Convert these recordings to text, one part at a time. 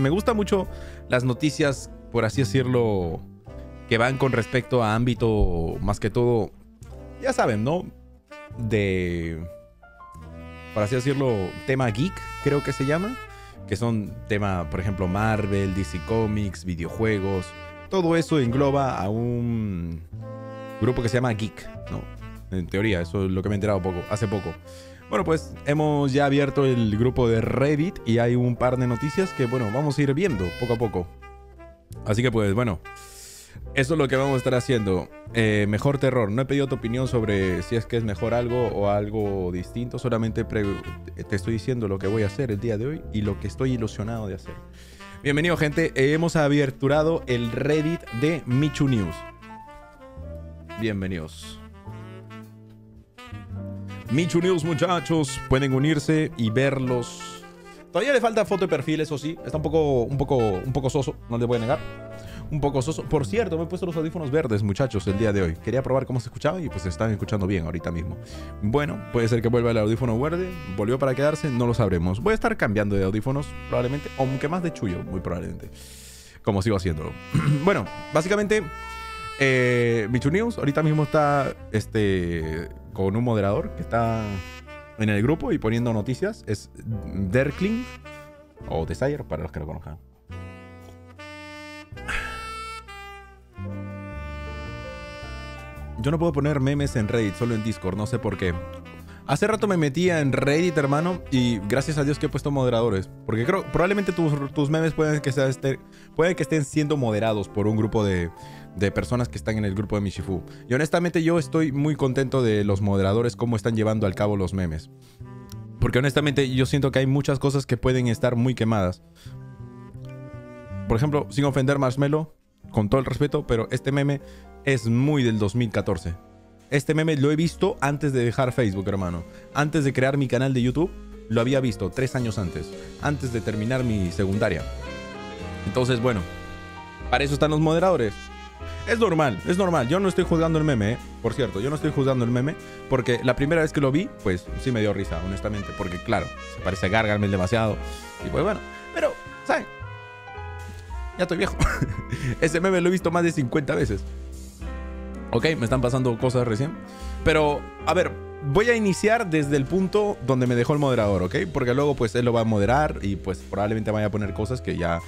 me gusta mucho las noticias, por así decirlo, que van con respecto a ámbito, más que todo, ya saben, ¿no? De, por así decirlo, tema geek, creo que se llama. Que son tema, por ejemplo, Marvel, DC Comics, videojuegos. Todo eso engloba a un grupo que se llama Geek, ¿no? En teoría, eso es lo que me he enterado poco, hace poco. Bueno, pues hemos ya abierto el grupo de Reddit y hay un par de noticias que, bueno, vamos a ir viendo poco a poco. Así que pues, bueno, eso es lo que vamos a estar haciendo. Eh, mejor terror. No he pedido tu opinión sobre si es que es mejor algo o algo distinto. Solamente te estoy diciendo lo que voy a hacer el día de hoy y lo que estoy ilusionado de hacer. Bienvenido, gente. Eh, hemos abierturado el Reddit de Michu News. Bienvenidos. Michu News, muchachos, pueden unirse y verlos. Todavía le falta foto de perfil, eso sí. Está un poco, un poco, un poco soso, no le voy a negar. Un poco soso. Por cierto, me he puesto los audífonos verdes, muchachos, el día de hoy. Quería probar cómo se escuchaba y pues se están escuchando bien ahorita mismo. Bueno, puede ser que vuelva el audífono verde. ¿Volvió para quedarse? No lo sabremos. Voy a estar cambiando de audífonos, probablemente, aunque más de chullo, muy probablemente. Como sigo haciéndolo. bueno, básicamente. Eh, Michu News ahorita mismo está este, con un moderador que está en el grupo y poniendo noticias. Es Derkling o Desire para los que lo conozcan. Yo no puedo poner memes en Reddit, solo en Discord, no sé por qué. Hace rato me metía en Reddit, hermano, y gracias a Dios que he puesto moderadores. Porque creo, probablemente tus, memes pueden que, este, pueden que estén siendo moderados por un grupo de, de personas que están en el grupo de Mishifu. Y honestamente yo estoy muy contento de los moderadores cómo están llevando al cabo los memes. Porque honestamente yo siento que hay muchas cosas que pueden estar muy quemadas. Por ejemplo, sin ofender Marshmello, con todo el respeto, pero este meme es muy del 2014. Este meme lo he visto antes de dejar Facebook, hermano. Antes de crear mi canal de YouTube, lo había visto tres años antes. Antes de terminar mi secundaria. Entonces, bueno, para eso están los moderadores. Es normal, es normal. Yo no estoy juzgando el meme, ¿eh? por cierto, yo no estoy juzgando el meme porque la primera vez que lo vi, pues sí me dio risa, honestamente, porque claro, se parece a Gargamel demasiado. Y pues bueno, pero, ¿saben? Ya estoy viejo. Ese meme lo he visto más de 50 veces. Ok, me están pasando cosas recién. Pero, a ver, voy a iniciar desde el punto donde me dejó el moderador, ¿ok? Porque luego pues él lo va a moderar y pues probablemente vaya a poner cosas que ya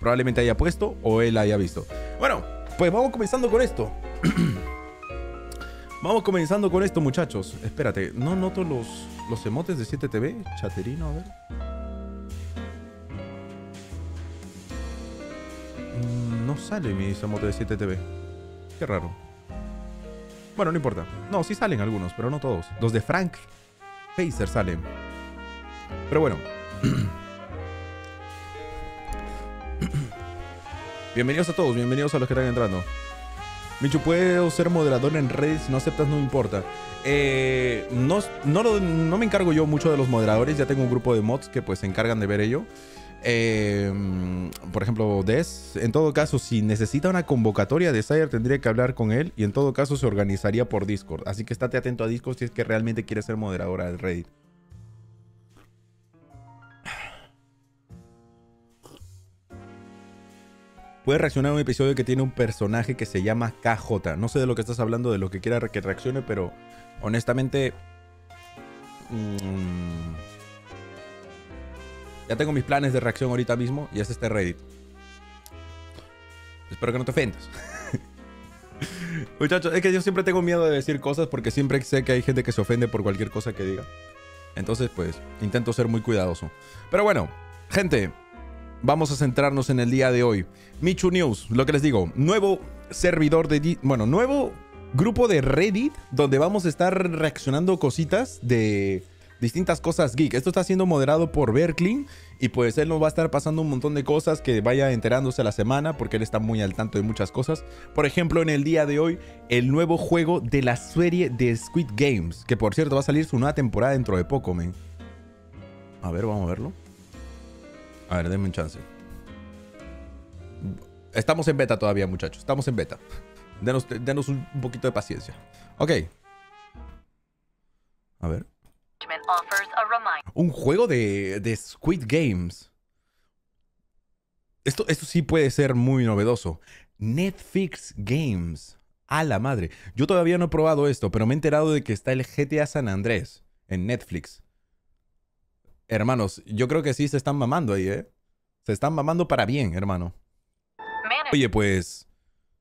probablemente haya puesto o él haya visto. Bueno, pues vamos comenzando con esto. vamos comenzando con esto, muchachos. Espérate, no noto los, los emotes de 7TV. Chaterino, a ver. Mm, no sale mi emote de 7TV. Qué raro. Bueno, no importa. No, sí salen algunos, pero no todos. Los de Frank Facer salen. Pero bueno. Bienvenidos a todos, bienvenidos a los que están entrando. Michu, ¿puedo ser moderador en Reddit? Si no aceptas, no importa. Eh, no, no, me encargo yo mucho de los moderadores, ya tengo un grupo de mods que pues se encargan de ver ello. Eh, por ejemplo, Des. En todo caso, si necesita una convocatoria de Sire, tendría que hablar con él y en todo caso se organizaría por Discord. Así que estate atento a Discord si es que realmente quieres ser moderadora de Reddit. puede reaccionar a un episodio que tiene un personaje que se llama KJ. No sé de lo que estás hablando, de lo que quiera que reaccione, pero honestamente... Mm, ya tengo mis planes de reacción ahorita mismo y es este Reddit. Espero que no te ofendas. Muchachos, es que yo siempre tengo miedo de decir cosas porque siempre sé que hay gente que se ofende por cualquier cosa que diga. Entonces, pues, intento ser muy cuidadoso. Pero bueno, gente, vamos a centrarnos en el día de hoy. Michu News, lo que les digo, nuevo servidor de... Bueno, nuevo grupo de Reddit donde vamos a estar reaccionando cositas de distintas cosas geek. Esto está siendo moderado por Berklin y pues él nos va a estar pasando un montón de cosas que vaya enterándose a la semana porque él está muy al tanto de muchas cosas. Por ejemplo, en el día de hoy, el nuevo juego de la serie de Squid Games, que por cierto va a salir su nueva temporada dentro de poco, men. A ver, vamos a verlo. A ver, denme un chance. Estamos en beta todavía, muchachos. Estamos en beta. Denos, un poquito de paciencia. Ok. A ver. Un juego de, de Squid Games. Esto, esto sí puede ser muy novedoso. Netflix Games. A la madre. Yo todavía no he probado esto, pero me he enterado de que está el GTA San Andrés en Netflix. Hermanos, yo creo que sí se están mamando ahí, ¿eh? Se están mamando para bien, hermano. Oye, pues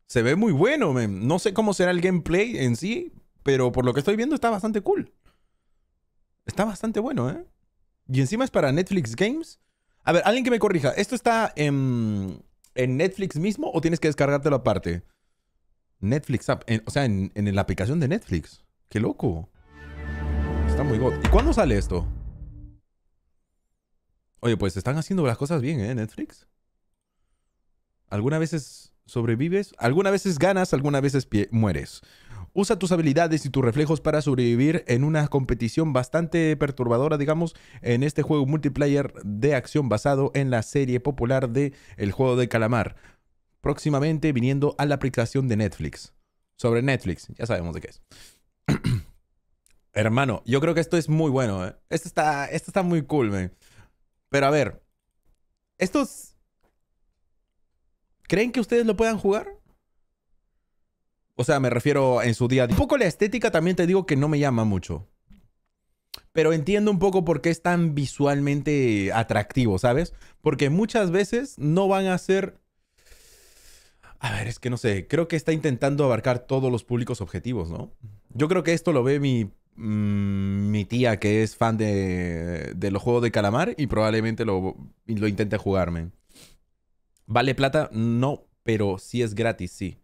se ve muy bueno, No sé cómo será el gameplay en sí, pero por lo que estoy viendo está bastante cool. Está bastante bueno, ¿eh? Y encima es para Netflix Games. A ver, alguien que me corrija. ¿Esto está en, en Netflix mismo o tienes que descargártelo aparte? Netflix app. o sea, en, en la aplicación de Netflix. ¡Qué loco! Está muy god. ¿Y cuándo sale esto? Oye, pues están haciendo las cosas bien, ¿eh? Netflix. ¿Alguna veces sobrevives, ¿Alguna veces ganas, algunas veces mueres. Usa tus habilidades y tus reflejos para sobrevivir en una competición bastante perturbadora, digamos, en este juego multiplayer de acción basado en la serie popular de El juego de calamar. Próximamente viniendo a la aplicación de Netflix. Sobre Netflix, ya sabemos de qué es. Hermano, yo creo que esto es muy bueno. ¿eh? Esto, está, esto está muy cool, ¿eh? Pero a ver, estos... ¿Creen que ustedes lo puedan jugar? O sea, me refiero en su día a día. Un poco la estética también te digo que no me llama mucho. Pero entiendo un poco por qué es tan visualmente atractivo, ¿sabes? Porque muchas veces no van a ser... A ver, es que no sé, creo que está intentando abarcar todos los públicos objetivos, ¿no? Yo creo que esto lo ve mi Mm, mi tía que es fan de, los juegos de calamar y probablemente lo, lo intente jugarme. ¿Vale plata? No, pero si es gratis, sí.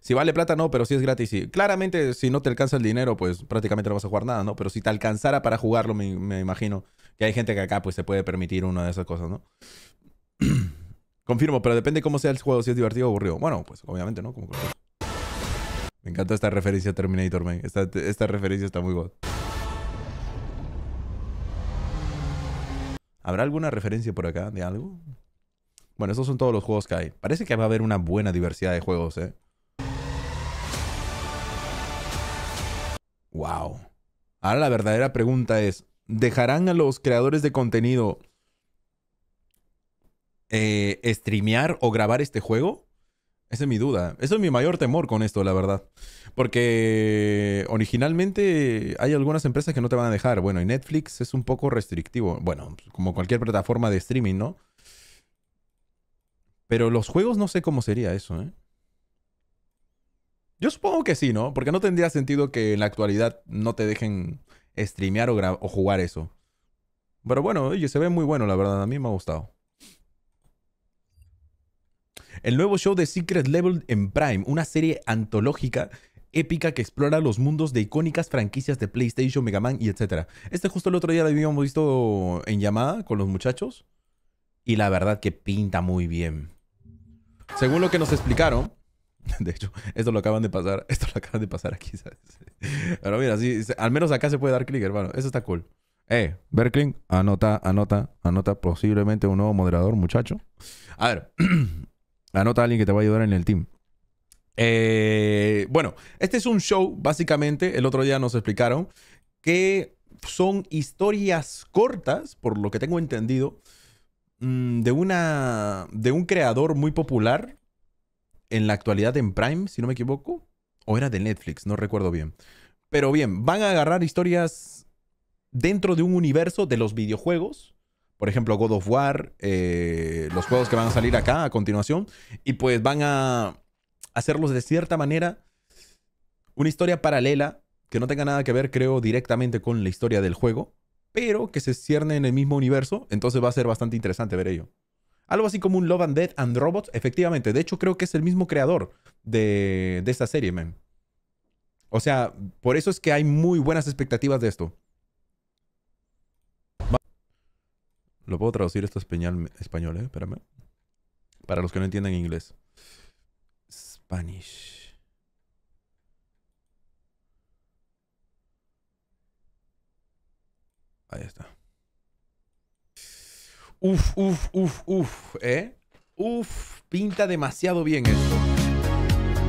Si vale plata, no, pero si es gratis, sí. Claramente, si no te alcanza el dinero, pues prácticamente no vas a jugar nada, ¿no? Pero si te alcanzara para jugarlo, me, imagino que hay gente que acá pues se puede permitir una de esas cosas, ¿no? Confirmo, pero depende cómo sea el juego, si es divertido o aburrido. Bueno, pues obviamente, ¿no? Como me encanta esta referencia a Terminator, man. Esta, referencia está muy god. ¿Habrá alguna referencia por acá de algo? Bueno, esos son todos los juegos que hay. Parece que va a haber una buena diversidad de juegos, ¿eh? Wow. Ahora la verdadera pregunta es, ¿dejarán a los creadores de contenido eh, streamear o grabar este juego? Esa es mi duda. Eso es mi mayor temor con esto, la verdad. Porque originalmente hay algunas empresas que no te van a dejar. Bueno, y Netflix es un poco restrictivo. Bueno, como cualquier plataforma de streaming, ¿no? Pero los juegos no sé cómo sería eso, ¿eh? Yo supongo que sí, ¿no? Porque no tendría sentido que en la actualidad no te dejen streamear o, o jugar eso. Pero bueno, oye, se ve muy bueno, la verdad. A mí me ha gustado. El nuevo show de Secret Level en Prime, una serie antológica épica que explora los mundos de icónicas franquicias de PlayStation, Mega Man y etc. Este justo el otro día lo habíamos visto en llamada con los muchachos y la verdad que pinta muy bien. Según lo que nos explicaron, de hecho, esto lo acaban de pasar, esto lo acaban de pasar aquí, ¿sabes? Pero mira, al menos acá se puede dar clic, hermano. Eso está cool. Eh, Berkling, anota, anota, anota posiblemente un nuevo moderador, muchacho. A ver, Anota a alguien que te va a ayudar en el team. Eh, bueno, este es un show, básicamente, el otro día nos explicaron, que son historias cortas, por lo que tengo entendido, mm, de, una, de un creador muy popular en la actualidad en Prime, si no me equivoco, o era de Netflix, no recuerdo bien. Pero bien, van a agarrar historias dentro de un universo de los videojuegos por ejemplo, God of War, eh, los juegos que van a salir acá a continuación, y pues van a hacerlos de cierta manera una historia paralela que no tenga nada que ver, creo, directamente con la historia del juego, pero que se cierne en el mismo universo, entonces va a ser bastante interesante ver ello. Algo así como un Love and Dead and Robots, efectivamente. De hecho, creo que es el mismo creador de, de esta serie, man. O sea, por eso es que hay muy buenas expectativas de esto. Lo puedo traducir esto español, español ¿eh? Espérame. Para los que no entienden inglés. Spanish. Ahí está. Uf, uf, uf, uf, ¿eh? Uf, pinta demasiado bien esto.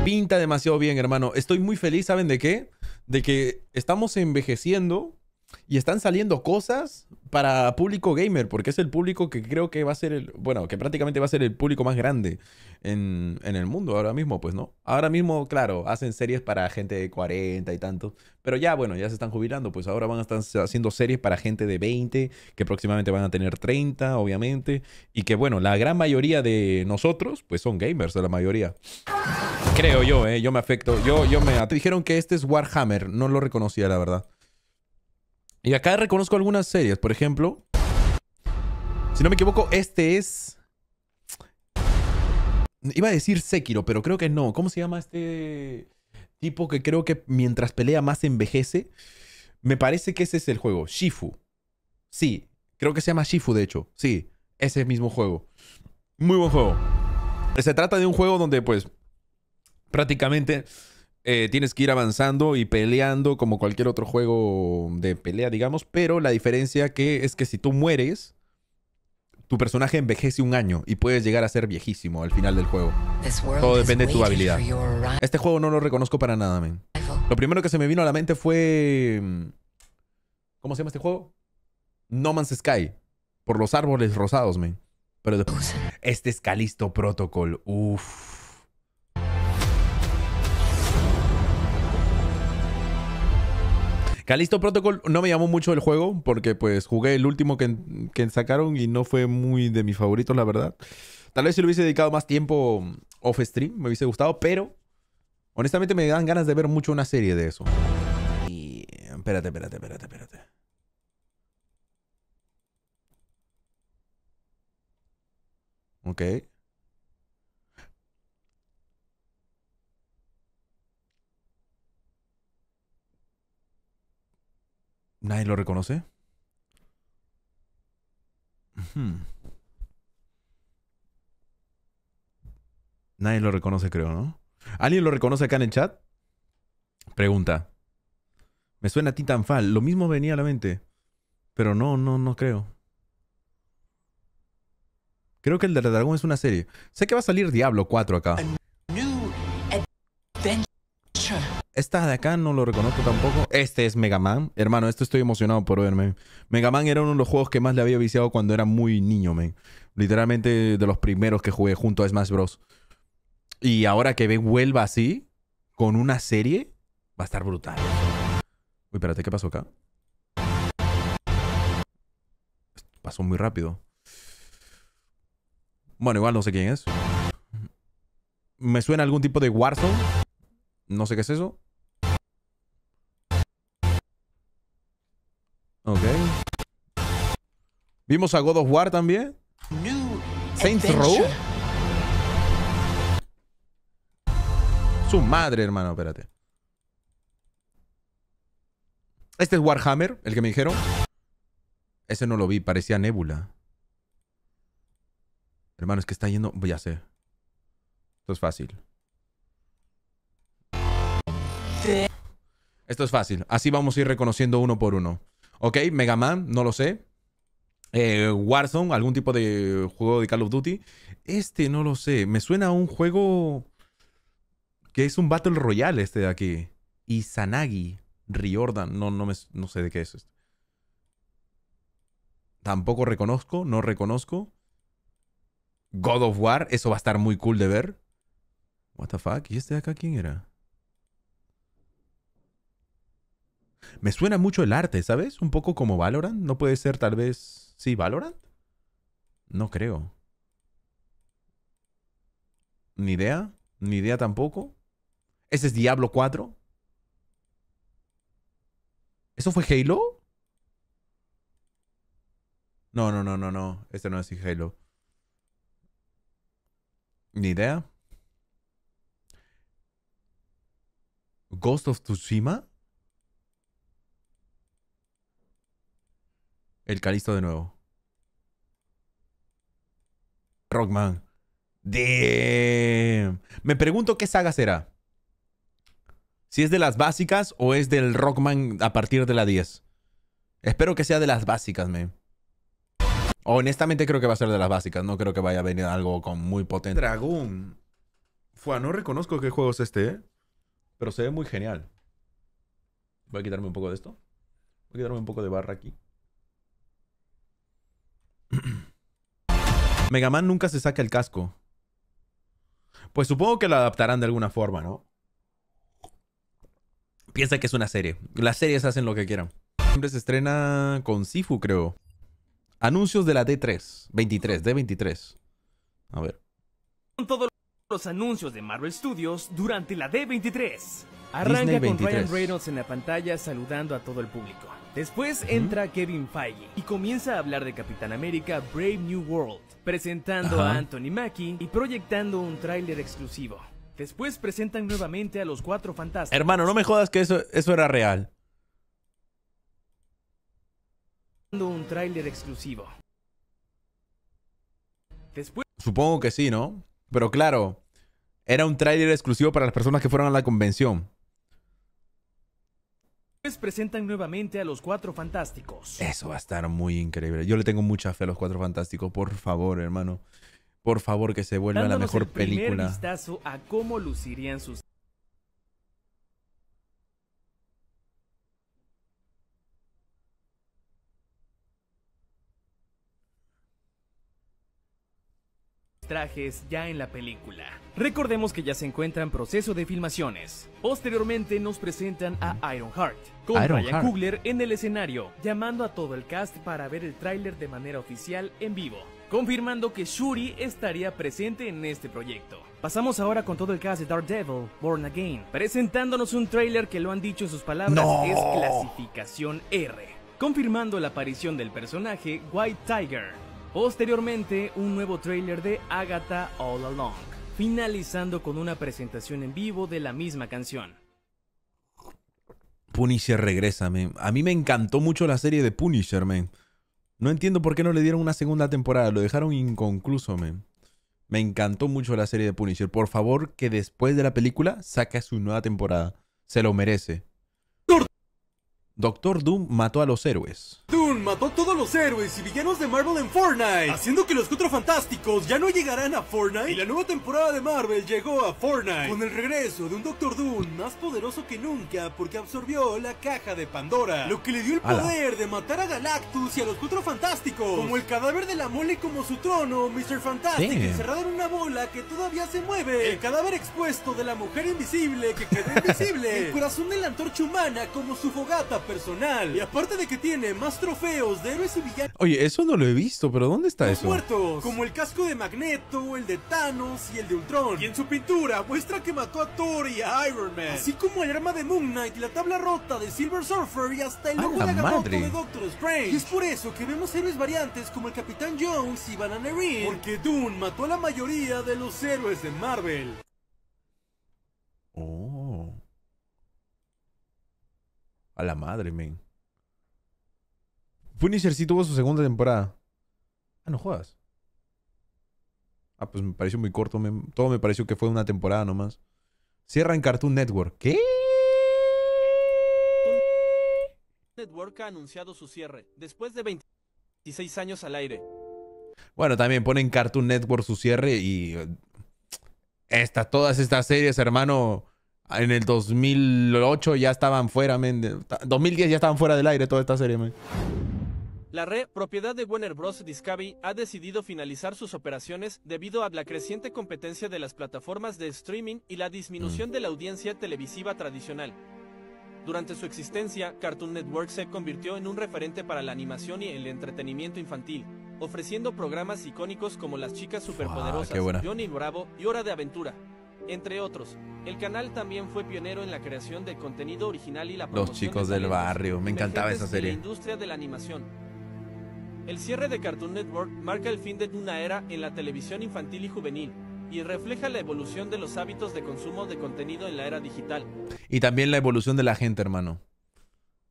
Pinta demasiado bien, hermano. Estoy muy feliz, ¿saben de qué? De que estamos envejeciendo y están saliendo cosas para público gamer, porque es el público que creo que va a ser el, bueno, que prácticamente va a ser el público más grande en, el mundo ahora mismo, pues, ¿no? Ahora mismo, claro, hacen series para gente de 40 y tanto, pero ya, bueno, ya se están jubilando, pues ahora van a estar haciendo series para gente de 20, que próximamente van a tener 30, obviamente, y que, bueno, la gran mayoría de nosotros, pues son gamers, la mayoría. Creo yo, ¿eh? Yo me afecto, yo, yo me... Dijeron que este es Warhammer, no lo reconocía, la verdad. Y acá reconozco algunas series. Por ejemplo, si no me equivoco, este es... Iba a decir Sekiro, pero creo que no. ¿Cómo se llama este tipo que creo que mientras pelea más envejece? Me parece que ese es el juego. Shifu. Sí, creo que se llama Shifu, de hecho. Sí, ese mismo juego. Muy buen juego. Se trata de un juego donde, pues, prácticamente eh, tienes que ir avanzando y peleando como cualquier otro juego de pelea, digamos, pero la diferencia que es que si tú mueres, tu personaje envejece un año y puedes llegar a ser viejísimo al final del juego. Todo depende de tu habilidad. Este juego no lo reconozco para nada, men. Lo primero que se me vino a la mente fue... Mm, ¿Cómo se llama este juego? No Man's Sky. Por los árboles rosados, men. Pero Este escalisto Protocol. Uff. Calisto Protocol no me llamó mucho el juego porque pues jugué el último que, sacaron y no fue muy de mis favoritos, la verdad. Tal vez si lo hubiese dedicado más tiempo off stream, me hubiese gustado, pero honestamente me dan ganas de ver mucho una serie de eso. Y espérate, espérate, espérate, espérate. Ok. Nadie lo reconoce. Nadie lo reconoce, creo, ¿no? ¿Alguien lo reconoce acá en el chat? Pregunta. Me suena a Titanfall. Lo mismo venía a la mente. Pero no, no, no creo. Creo que el de Dragón es una serie. Sé que va a salir Diablo 4 acá. Esta de acá no lo reconozco tampoco. Este es Mega Man. Hermano, esto estoy emocionado por verme. Mega Man era uno de los juegos que más le había viciado cuando era muy niño, man. Literalmente de los primeros que jugué junto a Smash Bros. Y ahora que vuelva así, con una serie, va a estar brutal. Uy, espérate, ¿qué pasó acá? Pasó muy rápido. Bueno, igual no sé quién es. Me suena algún tipo de Warzone. No sé qué es eso. Ok. Vimos a God of War también. Saints Row. Su madre, hermano, espérate. Este es Warhammer, el que me dijeron. Ese no lo vi, parecía Nebula. Hermano, es que está yendo... Ya sé. Esto es fácil. Esto es fácil. Así vamos a ir reconociendo uno por uno. Ok, Mega Man, no lo sé. Eh, Warzone, algún tipo de juego de Call of Duty. Este no lo sé. Me suena a un juego que es un Battle Royale este de aquí. Sanagi, Riordan. No, no, no sé de qué es esto. Tampoco reconozco, no reconozco. God of War, eso va a estar muy cool de ver. What the fuck? ¿Y este de acá quién era? Me suena mucho el arte, ¿sabes? Un poco como Valorant. No puede ser tal vez... Sí, Valorant. No creo. Ni idea. Ni idea tampoco. Ese es Diablo 4. ¿Eso fue Halo? No, no, no, no, no. Este no es Halo. Ni idea. Ghost of Tsushima. El Calisto de nuevo. Rockman. Damn. Me pregunto qué saga será. Si es de las básicas o es del Rockman a partir de la 10. Espero que sea de las básicas, me Honestamente creo que va a ser de las básicas. No creo que vaya a venir algo con muy potente. Dragón. Fua, no reconozco qué juego es este, ¿eh? Pero se ve muy genial. Voy a quitarme un poco de esto. Voy a quitarme un poco de barra aquí. Mega Man nunca se saca el casco. Pues supongo que lo adaptarán de alguna forma, ¿no? Piensa que es una serie. Las series hacen lo que quieran. Siempre se estrena con Sifu, creo. Anuncios de la D3. 23, D23. A ver. Todos los anuncios de Marvel Studios durante la D23. Arranca con Ryan Reynolds en la pantalla saludando a todo el público. Después entra Kevin Feige y comienza a hablar de Capitán América Brave New World, presentando a Anthony Mackie y proyectando un tráiler exclusivo. Después presentan nuevamente a los cuatro fantasmas. Hermano, no me jodas que eso, eso era real. Un tráiler exclusivo. Supongo que sí, ¿no? Pero claro, era un tráiler exclusivo para las personas que fueron a la convención. Les presentan nuevamente a los Cuatro Fantásticos. Eso va a estar muy increíble. Yo le tengo mucha fe a los Cuatro Fantásticos, por favor, hermano. Por favor, que se vuelva la mejor el primer película. vistazo a cómo lucirían sus trajes ya en la película. Recordemos que ya se encuentra en proceso de filmaciones. Posteriormente nos presentan a Ironheart, con Ryan Coogler en el escenario, llamando a todo el cast para ver el tráiler de manera oficial en vivo, confirmando que Shuri estaría presente en este proyecto. Pasamos ahora con todo el cast de Devil Born Again, presentándonos un tráiler que lo han dicho en sus palabras es clasificación R, confirmando la aparición del personaje White Tiger Posteriormente, un nuevo trailer de Agatha All Along, finalizando con una presentación en vivo de la misma canción. Punisher regresa, A mí me encantó mucho la serie de Punisher, man. No entiendo por qué no le dieron una segunda temporada, lo dejaron inconcluso, man. Me encantó mucho la serie de Punisher. Por favor, que después de la película saque su nueva temporada. Se lo merece. Doctor Doom mató a los héroes. Doom mató a todos los héroes y villanos de Marvel en Fortnite, haciendo que los Cuatro Fantásticos ya no llegarán a Fortnite. Y la nueva temporada de Marvel llegó a Fortnite, con el regreso de un Doctor Doom más poderoso que nunca porque absorbió la caja de Pandora, lo que le dio el poder de matar a Galactus y a los Cuatro Fantásticos, como el cadáver de la mole como su trono, Mr. Fantastic encerrado en una bola que todavía se mueve, el cadáver expuesto de la mujer invisible que quedó invisible, el corazón de la antorcha humana como su fogata personal. Y aparte de que tiene más trofeos de héroes y villanos. Oye, eso no lo he visto, pero ¿dónde está eso? como el casco de Magneto, el de Thanos y el de Ultron. Y en su pintura muestra que mató a Thor y a Iron Man. Así como el arma de Moon Knight y la tabla rota de Silver Surfer y hasta el logo de Doctor Strange. Y es por eso que vemos héroes variantes como el Capitán Jones y Banana Erin. Porque Dune mató a la mayoría de los héroes de Marvel. Oh. A la madre, men. Punisher sí tuvo su segunda temporada. Ah, no juegas. Ah, pues me pareció muy corto. todo me pareció que fue una temporada nomás. Cierra en Cartoon Network. ¿Qué? Network ha anunciado su cierre después de 26 años al aire. Bueno, también ponen Cartoon Network su cierre y. Eh, esta, todas estas series, hermano, en el 2008 ya estaban fuera, 2010 ya estaban fuera del aire toda esta serie, La red, propiedad de Warner Bros. Discovery, ha decidido finalizar sus operaciones debido a la creciente competencia de las plataformas de streaming y la disminución de la audiencia televisiva tradicional. Durante su existencia, Cartoon Network se convirtió en un referente para la animación y el entretenimiento infantil, ofreciendo programas icónicos como Las Chicas Superpoderosas, Johnny Bravo y Hora de Aventura, entre otros. El canal también fue pionero en la creación de contenido original y la promoción Los chicos de del barrio, me encantaba esa serie. La industria de la animación. El cierre de Cartoon Network marca el fin de una era en la televisión infantil y juvenil y refleja la evolución de los hábitos de consumo de contenido en la era digital. Y también la evolución de la gente, hermano.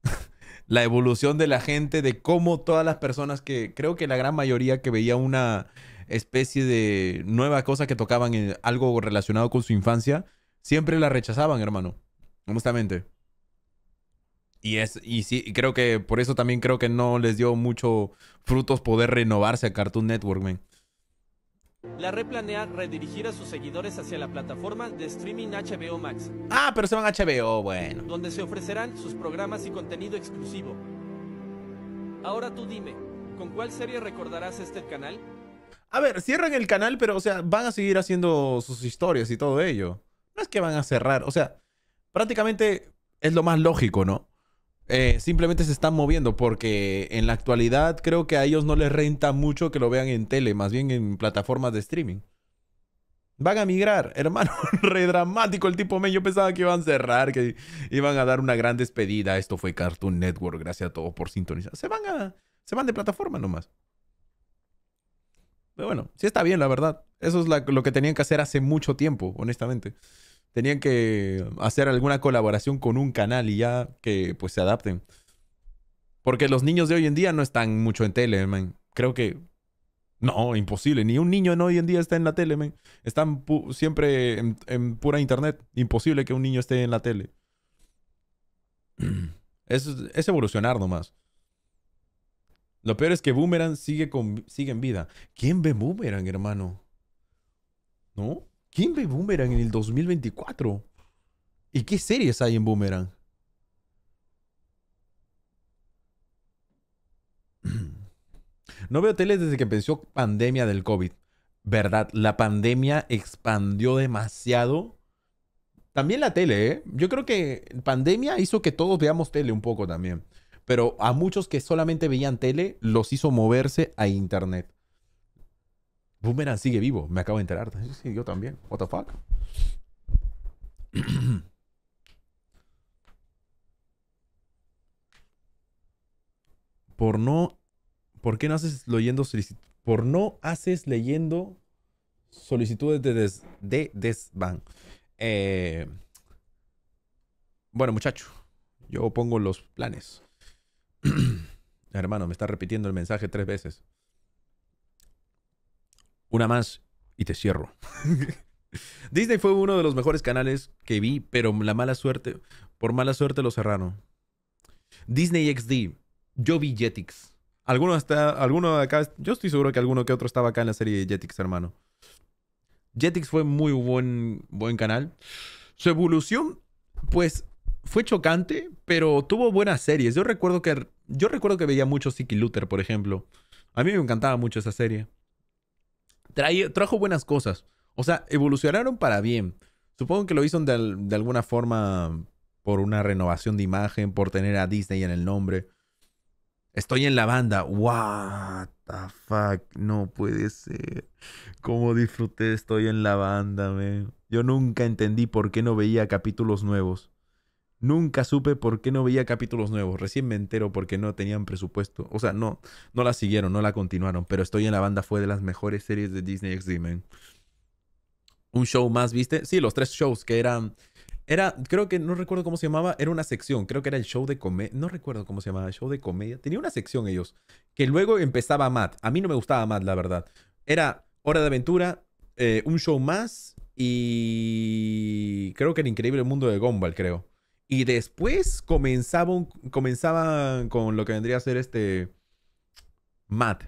la evolución de la gente, de cómo todas las personas que creo que la gran mayoría que veía una especie de nueva cosa que tocaban en algo relacionado con su infancia, siempre la rechazaban, hermano. Honestamente. Y es, y sí, creo que por eso también creo que no les dio mucho frutos poder renovarse a Cartoon Network, man. La red planea redirigir a sus seguidores hacia la plataforma de streaming HBO Max. Ah, pero se van a HBO, bueno. Donde se ofrecerán sus programas y contenido exclusivo. Ahora tú dime, ¿con cuál serie recordarás este canal? A ver, cierran el canal, pero o sea, van a seguir haciendo sus historias y todo ello. No es que van a cerrar, o sea, prácticamente es lo más lógico, ¿no? Eh, simplemente se están moviendo porque en la actualidad creo que a ellos no les renta mucho que lo vean en tele, más bien en plataformas de streaming. Van a migrar, hermano, re dramático el tipo, me yo pensaba que iban a cerrar, que iban a dar una gran despedida. Esto fue Cartoon Network, gracias a todos por sintonizar. Se van a se van de plataforma nomás. Pero bueno, sí está bien, la verdad. Eso es lo que tenían que hacer hace mucho tiempo, honestamente tenían que hacer alguna colaboración con un canal y ya que pues se adapten. Porque los niños de hoy en día no están mucho en tele, man. Creo que no, imposible. Ni un niño en hoy en día está en la tele, man. Están siempre en, pura internet. Imposible que un niño esté en la tele. Es, es evolucionar nomás. Lo peor es que Boomerang sigue, con, sigue en vida. ¿Quién ve Boomerang, hermano? ¿No? ¿Quién ve Boomerang en el 2024? ¿Y qué series hay en Boomerang? No veo tele desde que empezó pandemia del COVID. ¿Verdad? La pandemia expandió demasiado. También la tele, ¿eh? Yo creo que pandemia hizo que todos veamos tele un poco también. Pero a muchos que solamente veían tele, los hizo moverse a internet. Boomerang sigue vivo, me acabo de enterar. Sí, yo también. What the fuck? Por no. ¿Por qué no haces leyendo solicitudes? Por no haces leyendo solicitudes de, des, desban. Eh, bueno, muchacho, yo pongo los planes. Hermano, me está repitiendo el mensaje tres veces. Una más y te cierro. Disney fue uno de los mejores canales que vi, pero la mala suerte, por mala suerte lo cerraron. Disney XD, yo vi Jetix. Alguno está. alguno acá, yo estoy seguro que alguno que otro estaba acá en la serie de Jetix, hermano. Jetix fue muy buen, buen canal. Su evolución, pues, fue chocante, pero tuvo buenas series. Yo recuerdo que, yo recuerdo que veía mucho Siki Luther, por ejemplo. A mí me encantaba mucho esa serie trajo buenas cosas. O sea, evolucionaron para bien. Supongo que lo hizo de, alguna forma por una renovación de imagen, por tener a Disney en el nombre. Estoy en la banda. What the fuck? No puede ser. ¿Cómo disfruté estoy en la banda, man? Yo nunca entendí por qué no veía capítulos nuevos. Nunca supe por qué no veía capítulos nuevos. Recién me entero porque no tenían presupuesto. O sea, no, no la siguieron, no la continuaron. Pero Estoy en la banda fue de las mejores series de Disney XD, man. Un show más, ¿viste? Sí, los tres shows que eran... Era, creo que no recuerdo cómo se llamaba, era una sección, creo que era el show de comedia, no recuerdo cómo se llamaba, el show de comedia. Tenía una sección ellos, que luego empezaba Matt. A mí no me gustaba Matt, la verdad. Era Hora de Aventura, eh, un show más y creo que el Increíble Mundo de Gumball, creo. Y después comenzaba con lo que vendría a ser este Matt.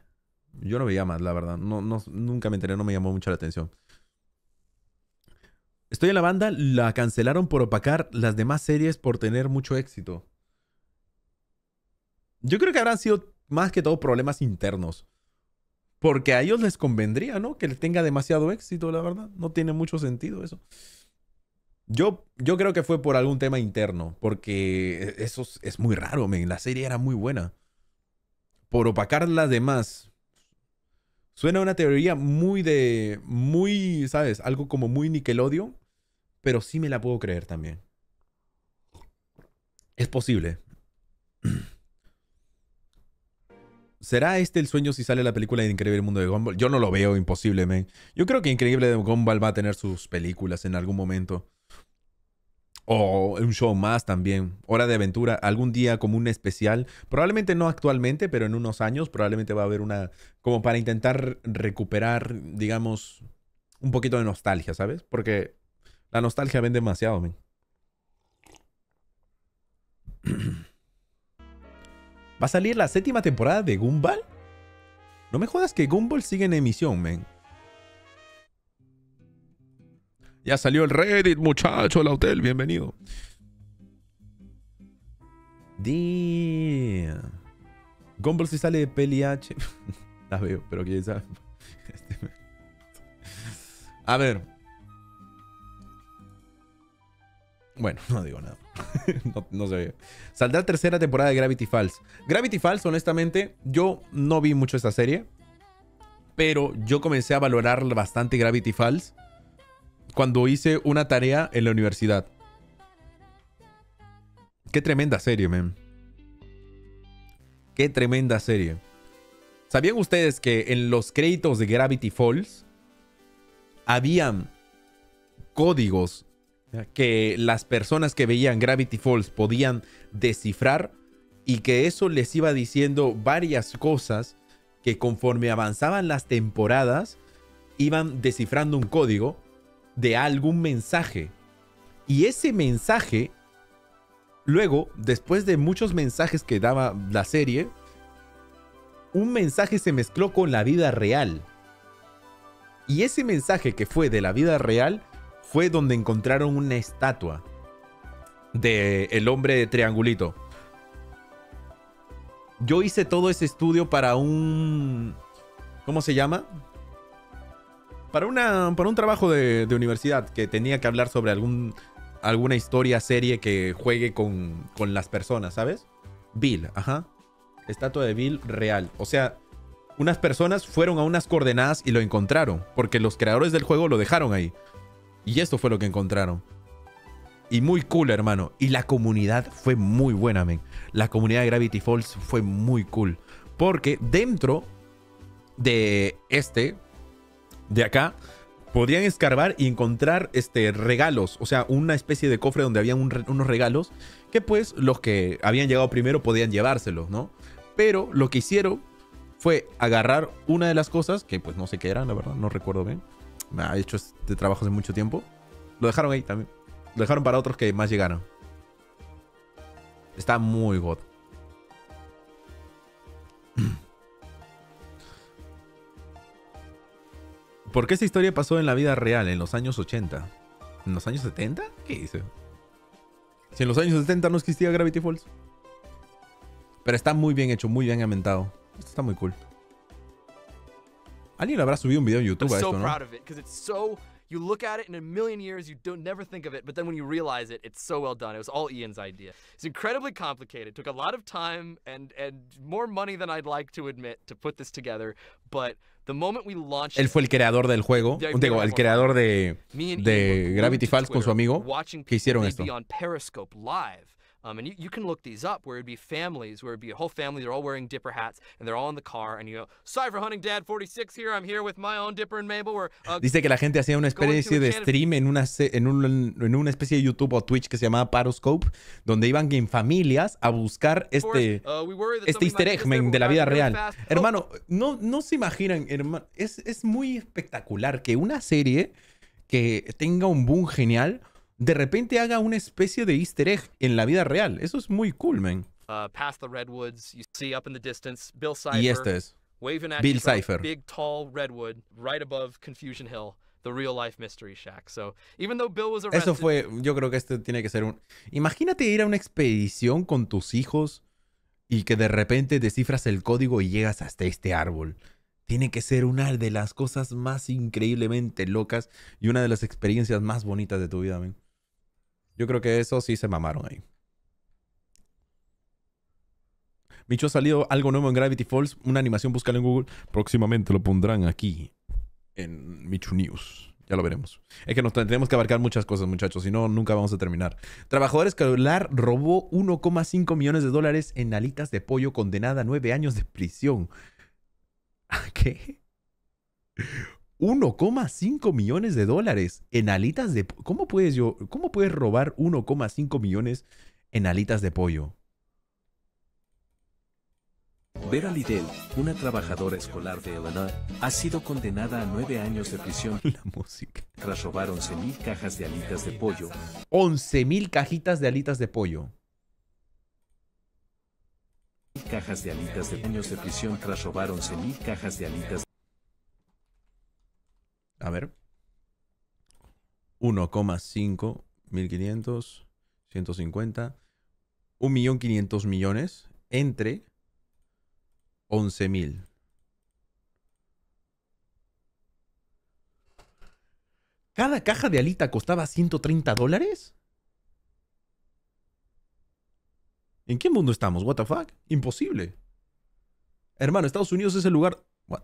Yo no veía Matt, la verdad. No, nunca me enteré, no me llamó mucho la atención. Estoy en la banda, la cancelaron por opacar las demás series por tener mucho éxito. Yo creo que habrán sido más que todo problemas internos. Porque a ellos les convendría, ¿no? Que tenga demasiado éxito, la verdad. No tiene mucho sentido eso. Yo, creo que fue por algún tema interno, porque e, eso es, muy raro, men. La serie era muy buena. Por opacar las demás. Suena una teoría muy de. Muy, ¿sabes? Algo como muy Nickelodeon. Pero sí me la puedo creer también. Es posible. ¿Será este el sueño si sale la película de Increíble Mundo de Gumball? Yo no lo veo imposible, men. Yo creo que Increíble de Gumball va a tener sus películas en algún momento. O un show más también. Hora de aventura. Algún día como un especial. Probablemente no actualmente, pero en unos años probablemente va a haber una... Como para intentar recuperar, digamos, un poquito de nostalgia, ¿sabes? Porque la nostalgia vende demasiado, men. ¿Va a salir la séptima temporada de Gumball? No me jodas que Gumball sigue en emisión, men. Ya salió el Reddit, muchacho, el hotel, bienvenido. Damn. Gumball si sale de peli H. veo, pero quién sabe. Este a ver. Bueno, no digo nada. no, no, se ve. Saldrá tercera temporada de Gravity Falls. Gravity Falls, honestamente, yo no vi mucho esta serie. Pero yo comencé a valorar bastante Gravity Falls cuando hice una tarea en la universidad. Qué tremenda serie, man. Qué tremenda serie. ¿Sabían ustedes que en los créditos de Gravity Falls habían códigos que las personas que veían Gravity Falls podían descifrar y que eso les iba diciendo varias cosas que conforme avanzaban las temporadas iban descifrando un código de algún mensaje. Y ese mensaje, luego, después de muchos mensajes que daba la serie, un mensaje se mezcló con la vida real. Y ese mensaje que fue de la vida real fue donde encontraron una estatua de el hombre de triangulito. Yo hice todo ese estudio para un ¿cómo se llama? Para, una, un trabajo de, universidad que tenía que hablar sobre algún, alguna historia, serie que juegue con, con las personas, ¿sabes? Bill, ajá. Estatua de Bill real. O sea, unas personas fueron a unas coordenadas y lo encontraron, porque los creadores del juego lo dejaron ahí. Y esto fue lo que encontraron. Y muy cool, hermano. Y la comunidad fue muy buena, men. La comunidad de Gravity Falls fue muy cool. Porque dentro de este de acá podrían escarbar y encontrar este, regalos, o sea, una especie de cofre donde había unos regalos que pues los que habían llegado primero podían llevárselos, ¿no? Pero lo que hicieron fue agarrar una de las cosas, que pues no sé qué era, la verdad, no recuerdo bien. Me ha hecho este trabajo hace mucho tiempo. Lo dejaron ahí también. Lo dejaron para otros que más llegaron. Está muy god. qué esa historia pasó en la vida real, en los años 80. ¿En los años 70? ¿Qué dice? Si en los años 70 no existía Gravity Falls. Pero está muy bien hecho, muy bien ambientado. Esto está muy cool. Alguien habrá subido un video en YouTube a esto, ¿no? You look at it in a million years, you don't never think of it, but then when you realize it, it's so well done. It was all Ian's idea. It's incredibly complicated. It took a lot of time and and more money than I'd like to admit to put this together, but the moment we launched Él fue el creador del juego, yeah, digo, el creador de, de Gravity Falls con su amigo que hicieron esto. On Periscope live. Um, and you, you can look these up where it'd be families, where it'd be a whole family, they're all wearing dipper hats and they're all in the car and you go, Cypher Hunting Dad 46 here, I'm here with my own dipper and Mabel. We're, uh, Dice que la gente hacía una especie de stream en una, en, un, en una especie de YouTube o Twitch que se llamaba Paroscope, donde iban en familias a buscar este, uh, este easter egg de la vida real. Hermano, no, no se imaginan, hermano, es, es muy espectacular que una serie que tenga un boom genial de repente haga una especie de easter egg en la vida real. Eso es muy cool, man. Uh, y este es. at Bill Cipher. Big tall redwood right above Confusion Hill. The Real Life Mystery Shack. So, even though Bill was Eso fue, yo creo que este tiene que ser un... Imagínate ir a una expedición con tus hijos y que de repente descifras el código y llegas hasta este árbol. Tiene que ser una de las cosas más increíblemente locas y una de las experiencias más bonitas de tu vida, man. Yo creo que eso sí se mamaron ahí. Micho, ha salido algo nuevo en Gravity Falls, una animación, búscala en Google. Próximamente lo pondrán aquí en Michu News. Ya lo veremos. Es que nos tenemos que abarcar muchas cosas, muchachos, si no, nunca vamos a terminar. Trabajador escolar robó 1,5 millones de dólares en alitas de pollo condenada a 9 años de prisión. ¿A qué? 1,5 millones de dólares en alitas de ¿Cómo puedes yo cómo puedes robar 1,5 millones en alitas de pollo? Vera Liddell, una trabajadora escolar de Illinois, ha sido condenada a nueve años de prisión. La música. Tras robar 11.000 cajas de alitas de pollo. 11.000 cajitas de alitas de pollo. Cajas de alitas de años de prisión tras robar 11.000 cajas de alitas. de a ver. 1,5, 1500, 150, 1.500.000 millones entre 11.000. ¿Cada caja de alita costaba 130 dólares? ¿En qué mundo estamos? ¿What the fuck? Imposible. Hermano, Estados Unidos es el lugar. What?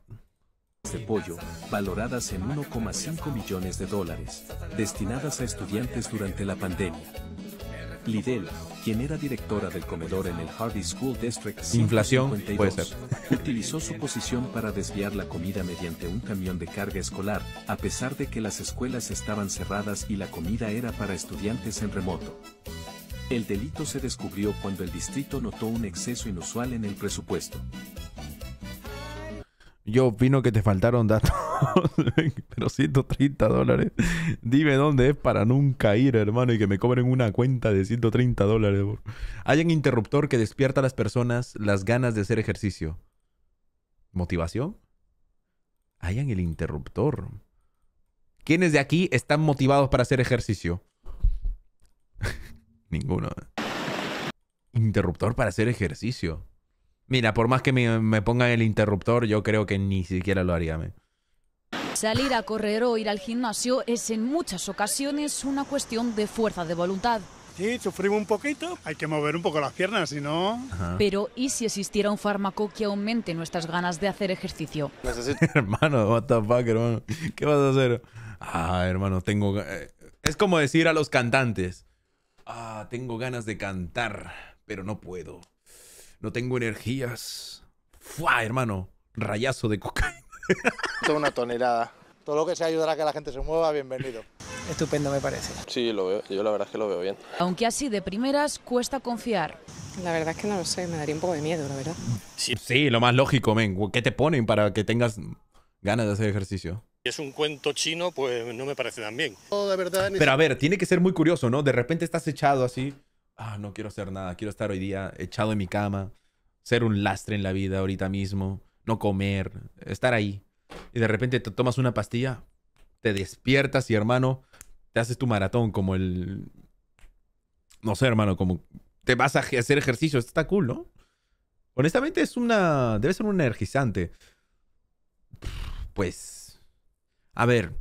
de pollo, valoradas en 1,5 millones de dólares, destinadas a estudiantes durante la pandemia. Liddell, quien era directora del comedor en el Hardy School District 52, utilizó su posición para desviar la comida mediante un camión de carga escolar, a pesar de que las escuelas estaban cerradas y la comida era para estudiantes en remoto. El delito se descubrió cuando el distrito notó un exceso inusual en el presupuesto. Yo opino que te faltaron datos, pero 130 dólares. Dime dónde es para nunca ir, hermano, y que me cobren una cuenta de 130 dólares. Hay un interruptor que despierta a las personas las ganas de hacer ejercicio. ¿Motivación? Hayan el interruptor. ¿Quiénes de aquí están motivados para hacer ejercicio? Ninguno. Interruptor para hacer ejercicio. Mira, por más que me, pongan el interruptor, yo creo que ni siquiera lo haría. Salir a correr o ir al gimnasio es en muchas ocasiones una cuestión de fuerza de voluntad. Sí, sufrimos un poquito, hay que mover un poco las piernas, si no... Pero, ¿y si existiera un fármaco que aumente nuestras ganas de hacer ejercicio? hermano, what the fuck, hermano, ¿qué vas a hacer? Ah, hermano, tengo... Eh, es como decir a los cantantes, ah, tengo ganas de cantar, pero no puedo no tengo energías. ¡Fua, hermano! Rayazo de cocaína. Toda una tonelada. Todo lo que sea ayudará a que la gente se mueva, bienvenido. Estupendo, me parece. Sí, lo veo. Yo la verdad es que lo veo bien. Aunque así de primeras cuesta confiar. La verdad es que no lo sé, me daría un poco de miedo, la verdad. Sí, sí lo más lógico, men. ¿Qué te ponen para que tengas ganas de hacer ejercicio? Si es un cuento chino, pues no me parece tan bien. Pero a ver, tiene que ser muy curioso, ¿no? De repente estás echado así ah, no quiero hacer nada, quiero estar hoy día echado en mi cama, ser un lastre en la vida ahorita mismo, no comer, estar ahí. Y de repente te tomas una pastilla, te despiertas y hermano, te haces tu maratón como el... No sé, hermano, como te vas a hacer ejercicio, está cool, ¿no? Honestamente es una... debe ser un energizante. Pues... A ver,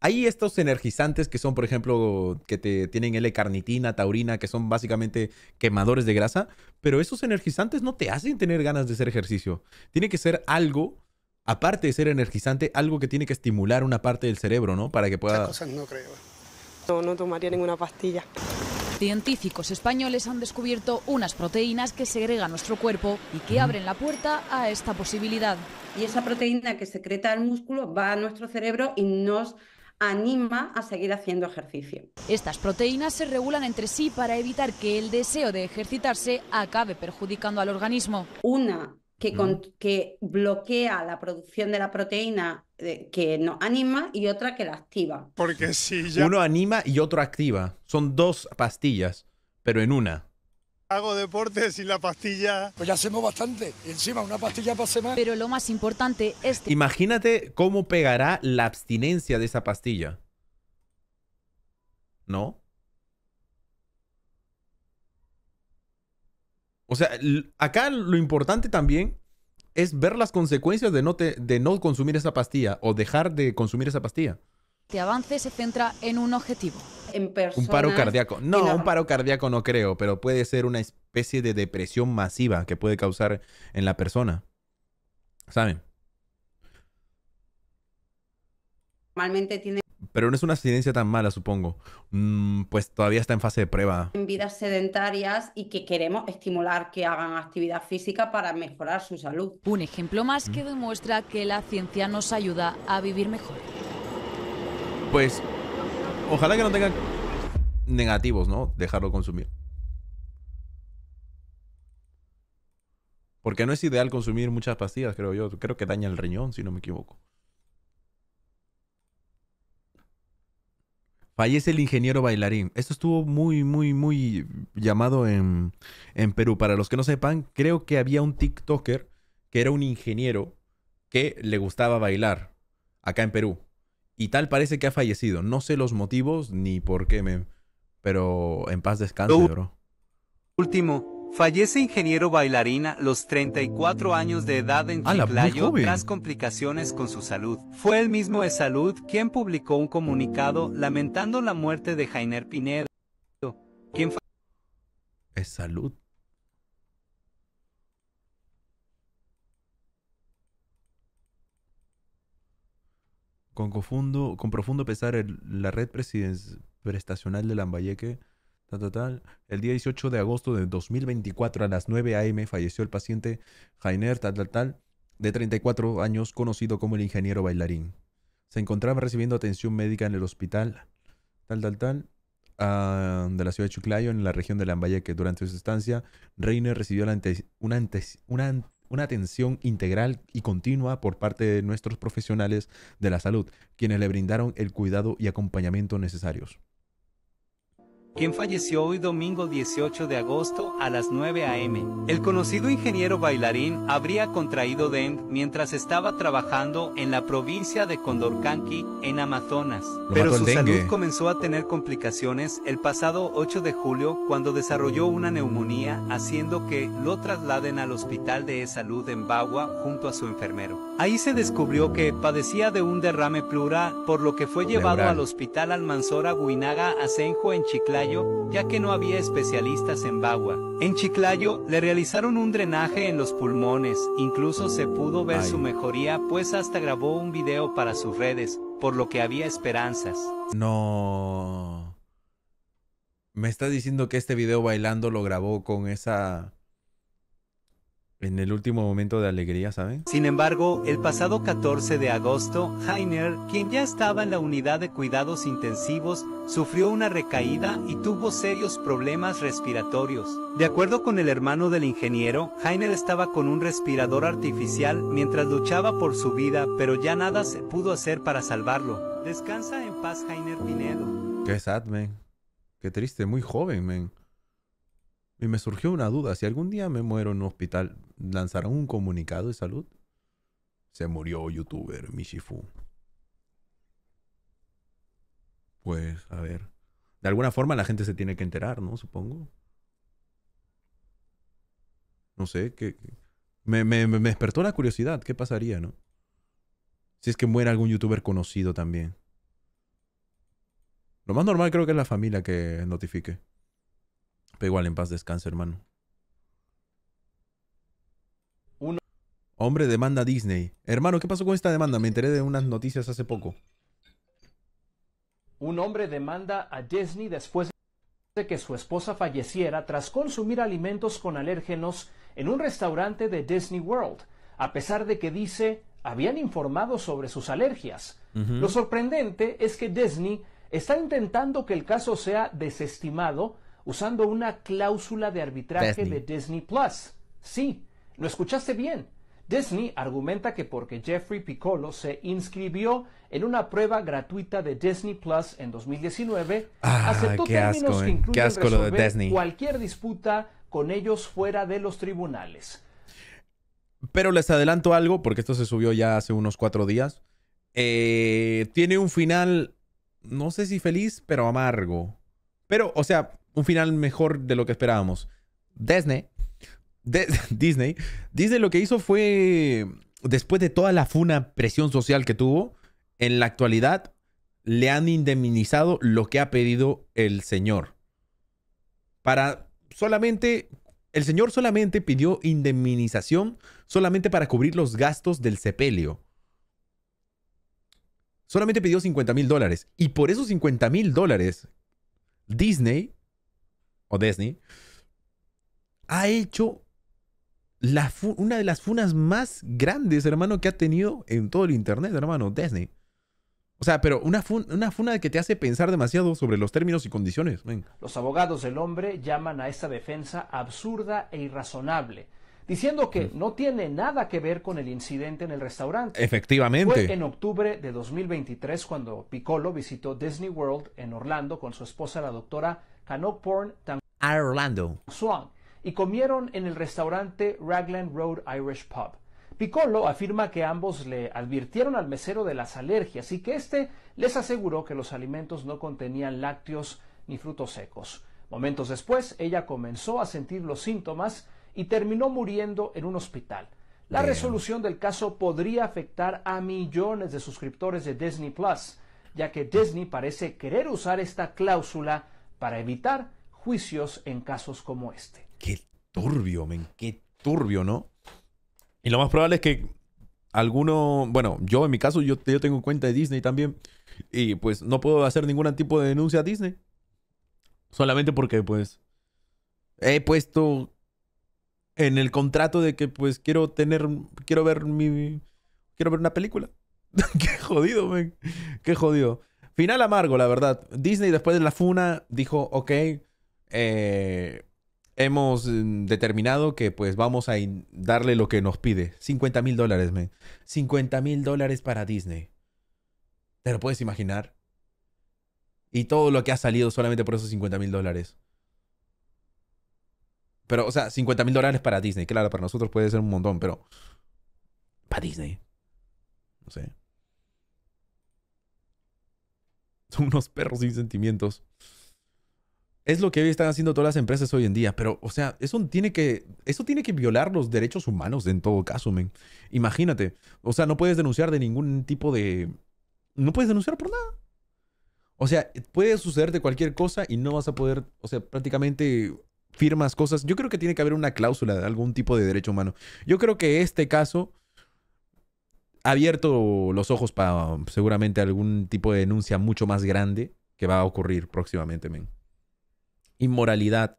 hay estos energizantes que son, por ejemplo, que te tienen L-carnitina, taurina, que son básicamente quemadores de grasa, pero esos energizantes no te hacen tener ganas de hacer ejercicio. Tiene que ser algo, aparte de ser energizante, algo que tiene que estimular una parte del cerebro, ¿no? Para que pueda... Cosas no creo. Eh. No, no tomaría ninguna pastilla. Científicos españoles han descubierto unas proteínas que segrega nuestro cuerpo y que abren la puerta a esta posibilidad. Y esa proteína que secreta el músculo va a nuestro cerebro y nos anima a seguir haciendo ejercicio. Estas proteínas se regulan entre sí para evitar que el deseo de ejercitarse acabe perjudicando al organismo. Una que, mm. bloquea la producción de la proteína eh, que nos anima y otra que la activa. Porque si Uno anima y otro activa. Son dos pastillas, pero en una. Hago deporte sin la pastilla. Pues ya hacemos bastante. Encima, una pastilla para semana. Pero lo más importante es... Imagínate cómo pegará la abstinencia de esa pastilla. ¿No? O sea, acá lo importante también es ver las consecuencias de de no consumir esa pastilla o dejar de consumir esa pastilla. Este avance se centra en un objetivo. En un paro cardíaco. No, un paro cardíaco no creo, pero puede ser una especie de depresión masiva que puede causar en la persona. ¿Saben? Normalmente tiene... Pero no es una ciencia tan mala, supongo. Mm, pues todavía está en fase de prueba. En vidas sedentarias y que queremos estimular que hagan actividad física para mejorar su salud. Un ejemplo más que mm. demuestra que la ciencia nos ayuda a vivir mejor pues ojalá que no tengan negativos, ¿no? Dejarlo consumir. Porque no es ideal consumir muchas pastillas, creo yo. Creo que daña el riñón, si no me equivoco. Fallece el ingeniero bailarín. Esto estuvo muy, muy, muy llamado en, en, Perú. Para los que no sepan, creo que había un TikToker que era un ingeniero que le gustaba bailar acá en Perú. Y tal parece que ha fallecido. No sé los motivos ni por qué, me... pero en paz descanse, bro. Último, fallece ingeniero bailarina los 34 años de edad en Chiclayo ah, tras complicaciones con su salud. Fue el mismo de salud quien publicó un comunicado lamentando la muerte de Jainer Pineda, ¿Quién es salud. Con, profundo pesar, la red prestacional de Lambayeque, tal, tal, el día 18 de agosto de 2024 a las 9 a.m. falleció el paciente Jainer, tal, de 34 años, conocido como el ingeniero bailarín. Se encontraba recibiendo atención médica en el hospital, tal, tal, tal, ah, de la ciudad de Chuclayo, en la región de Lambayeque. Durante su estancia, Reiner recibió la una, ante una, una atención integral y continua por parte de nuestros profesionales de la salud, quienes le brindaron el cuidado y acompañamiento necesarios quien falleció hoy domingo 18 de agosto a las 9 a.m. El conocido ingeniero bailarín habría contraído dengue mientras estaba trabajando en la provincia de Condorcanqui, en Amazonas. Pero su salud comenzó a tener complicaciones el pasado 8 de julio cuando desarrolló una neumonía, haciendo que lo trasladen al hospital de salud en Bagua junto a su enfermero. Ahí se descubrió que padecía de un derrame plural, por lo que fue llevado al hospital Almanzora Guinaga Asenjo en Chiclayo ya que no había especialistas en Bagua. En Chiclayo le realizaron un drenaje en los pulmones, incluso se pudo ver su mejoría pues hasta grabó un video para sus redes, por lo que había esperanzas. No. Me estás diciendo que este video bailando lo grabó con esa en el último momento de alegría, ¿saben? Sin embargo, el pasado 14 de agosto, Heiner, quien ya estaba en la unidad de cuidados intensivos, sufrió una recaída y tuvo serios problemas respiratorios. De acuerdo con el hermano del ingeniero, Heiner estaba con un respirador artificial mientras luchaba por su vida, pero ya nada se pudo hacer para salvarlo. Descansa en paz, Heiner Pinedo. Qué sad, men. Qué triste, muy joven, men. Y me surgió una duda, si algún día me muero en un hospital, lanzaron un comunicado de salud. Se murió youtuber Michifu. Pues, a ver. De alguna forma la gente se tiene que enterar, ¿no? Supongo. No sé, que... Me, despertó la curiosidad. ¿Qué pasaría, no? Si es que muere algún youtuber conocido también. Lo más normal creo que es la familia que notifique. Pero igual, en paz descanse, hermano. Hombre, demanda Disney. Hermano, ¿qué pasó con esta demanda? Me enteré de unas noticias hace poco. Un hombre demanda a Disney después de que su esposa falleciera tras consumir alimentos con alérgenos en un restaurante de Disney World, a pesar de que dice habían informado sobre sus alergias. Lo sorprendente es que Disney está intentando que el caso sea desestimado usando una cláusula de arbitraje de Disney Plus. Sí, lo escuchaste bien. Disney argumenta que porque Jeffrey Piccolo se inscribió en una prueba gratuita de Disney Plus en 2019, ah, aceptó términos que eh. incluyen Disney. cualquier disputa con ellos fuera de los tribunales. Pero les adelanto algo, porque esto se subió ya hace unos cuatro días. Eh, tiene un final, no sé si feliz, pero amargo. Pero, o sea, un final mejor de lo que esperábamos. Disney Disney, Disney lo que hizo fue, después de toda la funa presión social que tuvo, en la actualidad le han indemnizado lo que ha pedido el señor. Para solamente, el señor solamente pidió indemnización solamente para cubrir los gastos del sepelio. Solamente pidió 50 mil dólares. Y por esos 50 mil dólares, Disney, o Disney, ha hecho una de las funas más grandes, hermano, que ha tenido en todo el internet, hermano, Disney. O sea, pero una, una funa que te hace pensar demasiado sobre los términos y condiciones. Los abogados del hombre llaman a esta defensa absurda e irrazonable, diciendo que mm. no tiene nada que ver con el incidente en el restaurante. Efectivamente. Fue en octubre de 2023 cuando Piccolo visitó Disney World en Orlando con su esposa, la doctora Canoporn Porn a Orlando. Swan y comieron en el restaurante Raglan Road Irish Pub. Piccolo afirma que ambos le advirtieron al mesero de las alergias y que éste les aseguró que los alimentos no contenían lácteos ni frutos secos. Momentos después, ella comenzó a sentir los síntomas y terminó muriendo en un hospital. La resolución del caso podría afectar a millones de suscriptores de Disney Plus, ya que Disney parece querer usar esta cláusula para evitar juicios en casos como este. Qué turbio, men, qué turbio, ¿no? Y lo más probable es que alguno, bueno, yo en mi caso, yo, tengo cuenta de Disney también, y pues no puedo hacer ningún tipo de denuncia a Disney. Solamente porque pues he puesto en el contrato de que pues quiero tener, quiero ver mi, quiero ver una película. Qué jodido, men. Qué jodido. Final amargo, la verdad. Disney después de la funa dijo, ok, eh, hemos mm, determinado que pues vamos a darle lo que nos pide. 50 mil dólares, men. 50 mil dólares para Disney. ¿Te lo puedes imaginar? Y todo lo que ha salido solamente por esos 50 mil dólares. Pero, o sea, 50 mil dólares para Disney. Claro, para nosotros puede ser un montón, pero... Para Disney. No sé. Son unos perros sin sentimientos es lo que hoy están haciendo todas las empresas hoy en día. Pero, o sea, eso tiene que, eso tiene que violar los derechos humanos en todo caso, men. Imagínate. O sea, no puedes denunciar de ningún tipo de. No puedes denunciar por nada. O sea, puede sucederte cualquier cosa y no vas a poder. O sea, prácticamente firmas cosas. Yo creo que tiene que haber una cláusula de algún tipo de derecho humano. Yo creo que este caso ha abierto los ojos para seguramente algún tipo de denuncia mucho más grande que va a ocurrir próximamente, men inmoralidad.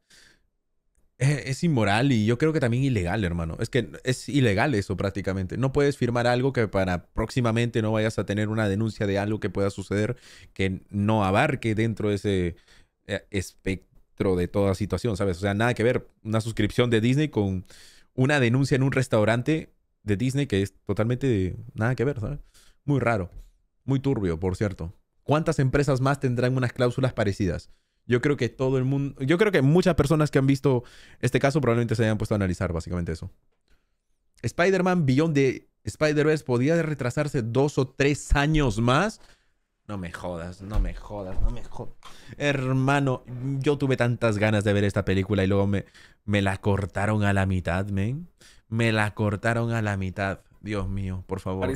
Es, inmoral y yo creo que también ilegal, hermano. Es que es ilegal eso prácticamente. No puedes firmar algo que para próximamente no vayas a tener una denuncia de algo que pueda suceder que no abarque dentro de ese eh, espectro de toda situación, ¿sabes? O sea, nada que ver una suscripción de Disney con una denuncia en un restaurante de Disney que es totalmente nada que ver, ¿sabes? Muy raro, muy turbio, por cierto. ¿Cuántas empresas más tendrán unas cláusulas parecidas? Yo creo que todo el mundo, yo creo que muchas personas que han visto este caso probablemente se hayan puesto a analizar básicamente eso. Spider-Man Beyond de Spider-Verse podía retrasarse dos o tres años más. No me jodas, no me jodas, no me jodas. Hermano, yo tuve tantas ganas de ver esta película y luego me, me la cortaron a la mitad, men. Me la cortaron a la mitad. Dios mío, por favor.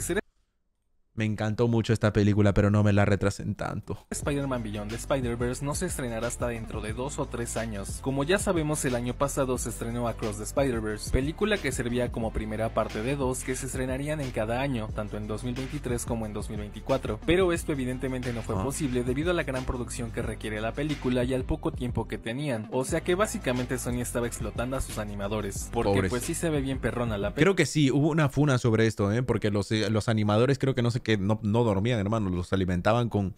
Me encantó mucho esta película, pero no me la retrasen tanto. Spider-Man Beyond de Spider-Verse no se estrenará hasta dentro de dos o tres años. Como ya sabemos, el año pasado se estrenó Across the Spider-Verse, película que servía como primera parte de dos que se estrenarían en cada año, tanto en 2023 como en 2024. Pero esto evidentemente no fue ah. posible debido a la gran producción que requiere la película y al poco tiempo que tenían. O sea que básicamente Sony estaba explotando a sus animadores. Porque pues sí se ve bien perrona la película. Creo que sí, hubo una funa sobre esto, ¿eh? porque los, eh, los animadores creo que no se que no, no dormían, hermano. Los alimentaban con,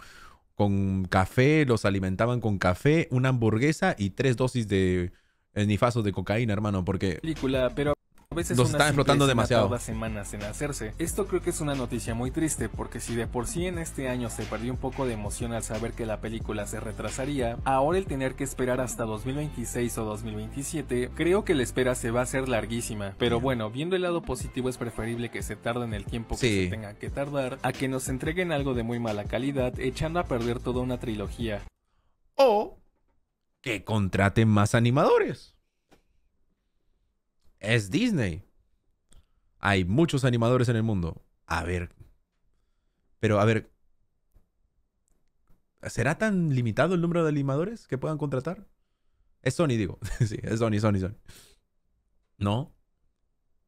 con café, los alimentaban con café, una hamburguesa y tres dosis de eh, nifazos de cocaína, hermano, porque... Película, pero veces están explotando demasiado. semanas en hacerse. Esto creo que es una noticia muy triste porque si de por sí en este año se perdió un poco de emoción al saber que la película se retrasaría, ahora el tener que esperar hasta 2026 o 2027, creo que la espera se va a hacer larguísima. Pero bueno, viendo el lado positivo es preferible que se tarde en el tiempo que se tenga que tardar a que nos entreguen algo de muy mala calidad echando a perder toda una trilogía. O que contraten más animadores es Disney. Hay muchos animadores en el mundo. A ver. Pero a ver. ¿Será tan limitado el número de animadores que puedan contratar? Es Sony, digo. sí, es Sony, Sony, Sony. ¿No?